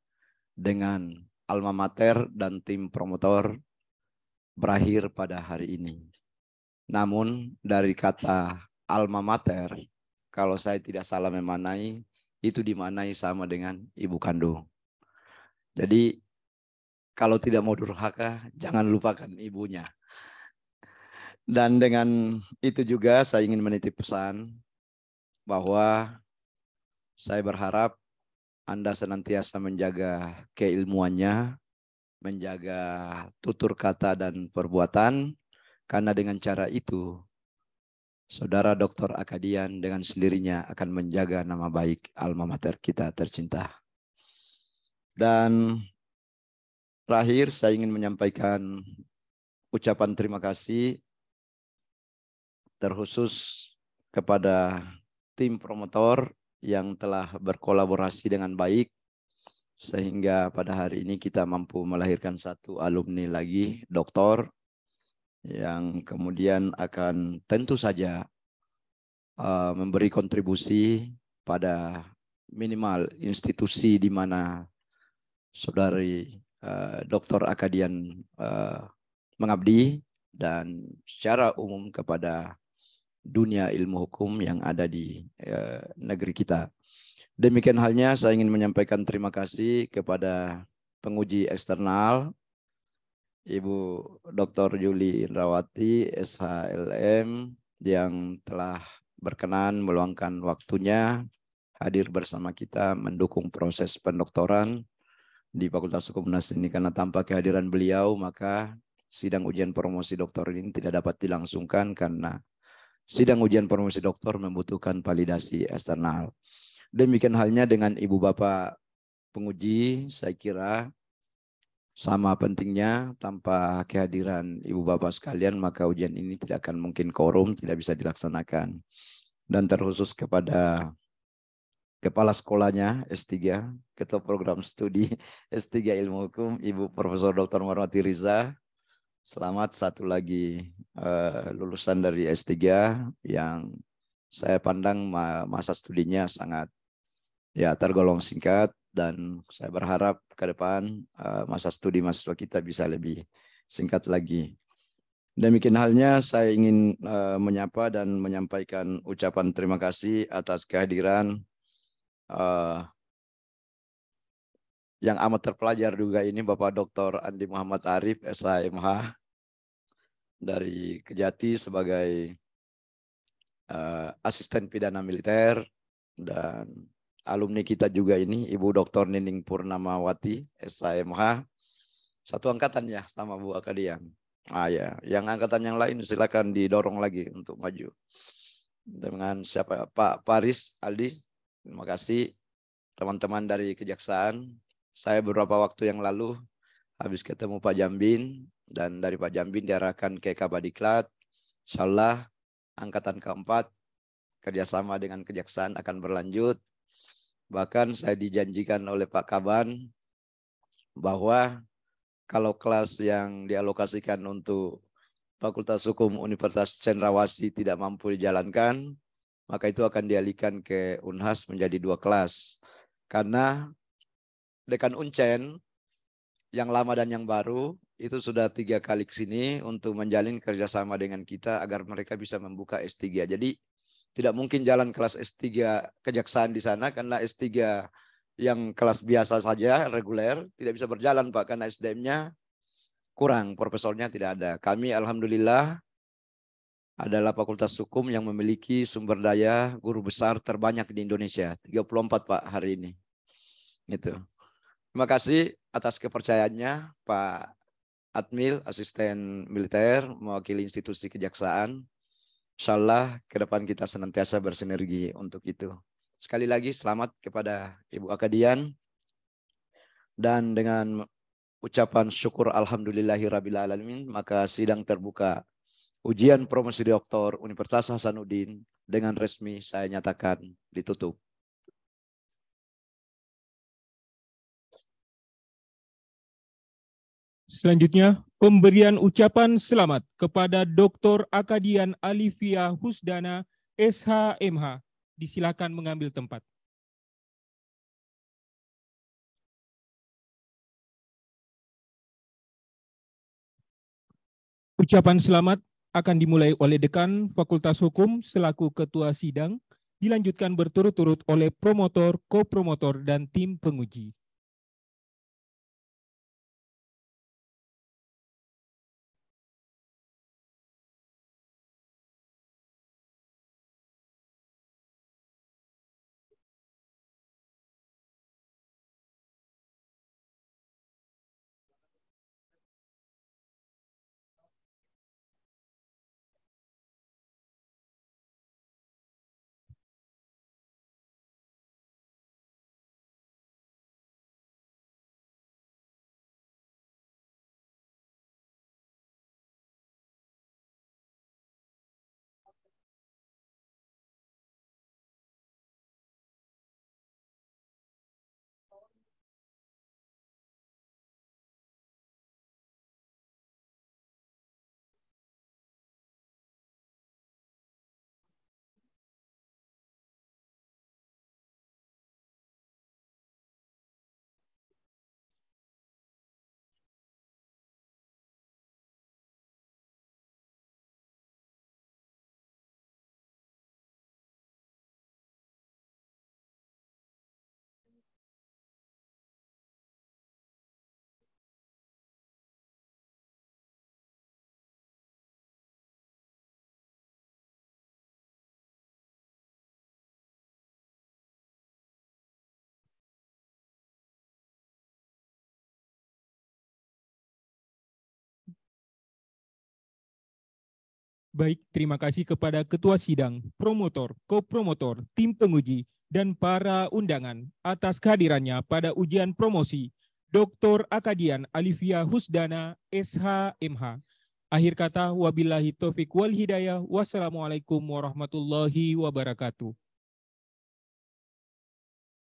dengan alma mater dan tim promotor berakhir pada hari ini. Namun dari kata alma mater, kalau saya tidak salah memanai, itu dimanai sama dengan ibu kandung. Jadi kalau tidak mau durhaka, jangan lupakan ibunya. Dan dengan itu juga saya ingin menitip pesan bahwa saya berharap anda senantiasa menjaga keilmuannya, menjaga tutur kata dan perbuatan, karena dengan cara itu, Saudara Dr. Akadian dengan sendirinya akan menjaga nama baik alma mater kita tercinta. Dan terakhir saya ingin menyampaikan ucapan terima kasih terkhusus kepada tim promotor yang telah berkolaborasi dengan baik sehingga pada hari ini kita mampu melahirkan satu alumni lagi doktor yang kemudian akan tentu saja uh, memberi kontribusi pada minimal institusi di mana saudari uh, doktor Akadian uh, mengabdi dan secara umum kepada dunia ilmu hukum yang ada di e, negeri kita. Demikian halnya saya ingin menyampaikan terima kasih kepada penguji eksternal Ibu Dr. Yuli Indrawati SHLM yang telah berkenan meluangkan waktunya hadir bersama kita mendukung proses pendoktoran di Fakultas Hukum Nas ini karena tanpa kehadiran beliau maka sidang ujian promosi doktor ini tidak dapat dilangsungkan karena Sidang ujian promosi doktor membutuhkan validasi eksternal. Demikian halnya dengan ibu bapak penguji, saya kira sama pentingnya tanpa kehadiran ibu bapak sekalian maka ujian ini tidak akan mungkin korum, tidak bisa dilaksanakan. Dan terkhusus kepada kepala sekolahnya S3, ketua program studi S3 Ilmu Hukum, Ibu Profesor Dr. Marwati Riza, Selamat satu lagi uh, lulusan dari S3 yang saya pandang masa studinya sangat ya tergolong singkat dan saya berharap ke depan uh, masa studi mahasiswa kita bisa lebih singkat lagi. Demikian halnya saya ingin uh, menyapa dan menyampaikan ucapan terima kasih atas kehadiran uh, yang amat terpelajar juga ini Bapak Dr. Andi Muhammad Arif, SHMH dari Kejati sebagai uh, asisten pidana militer dan alumni kita juga ini Ibu Dr. Nining Purnamawati, SHMH. Satu angkatan ya sama Bu Akadian. Ah ya, yang angkatan yang lain silakan didorong lagi untuk maju. Dengan siapa Pak Paris Aldi, terima kasih teman-teman dari kejaksaan saya beberapa waktu yang lalu habis ketemu Pak Jambin dan dari Pak Jambin diarahkan ke Kabadiklat. Insyaallah angkatan keempat kerjasama dengan kejaksaan akan berlanjut. Bahkan saya dijanjikan oleh Pak Kaban bahwa kalau kelas yang dialokasikan untuk Fakultas Hukum Universitas Cendrawasih tidak mampu dijalankan, maka itu akan dialihkan ke Unhas menjadi dua kelas. Karena dekan Uncen yang lama dan yang baru itu sudah tiga kali ke sini untuk menjalin kerjasama dengan kita agar mereka bisa membuka S3. Jadi tidak mungkin jalan kelas S3 kejaksaan di sana karena S3 yang kelas biasa saja reguler tidak bisa berjalan Pak karena SDM-nya kurang, profesornya tidak ada. Kami alhamdulillah adalah Fakultas Hukum yang memiliki sumber daya guru besar terbanyak di Indonesia, 34 Pak hari ini. Gitu. Terima kasih atas kepercayaannya Pak Admil, asisten militer, mewakili institusi kejaksaan. Insyaallah ke depan kita senantiasa bersinergi untuk itu. Sekali lagi selamat kepada Ibu Akadian dan dengan ucapan syukur alhamdulillahirabbil maka sidang terbuka ujian promosi doktor Universitas Hasanuddin dengan resmi saya nyatakan ditutup. Selanjutnya, pemberian ucapan selamat kepada Dr. Akadian Alivia Husdana, SHMH. Disilakan mengambil tempat. Ucapan selamat akan dimulai oleh Dekan Fakultas Hukum selaku Ketua Sidang, dilanjutkan berturut-turut oleh promotor, kopromotor, dan tim penguji. Baik, terima kasih kepada Ketua Sidang, Promotor, Kopromotor, Tim Penguji, dan para undangan atas kehadirannya pada ujian promosi Dr. Akadian Alivia Husdana, SHMH. Akhir kata, wabillahi taufik wal hidayah. Wassalamualaikum warahmatullahi wabarakatuh.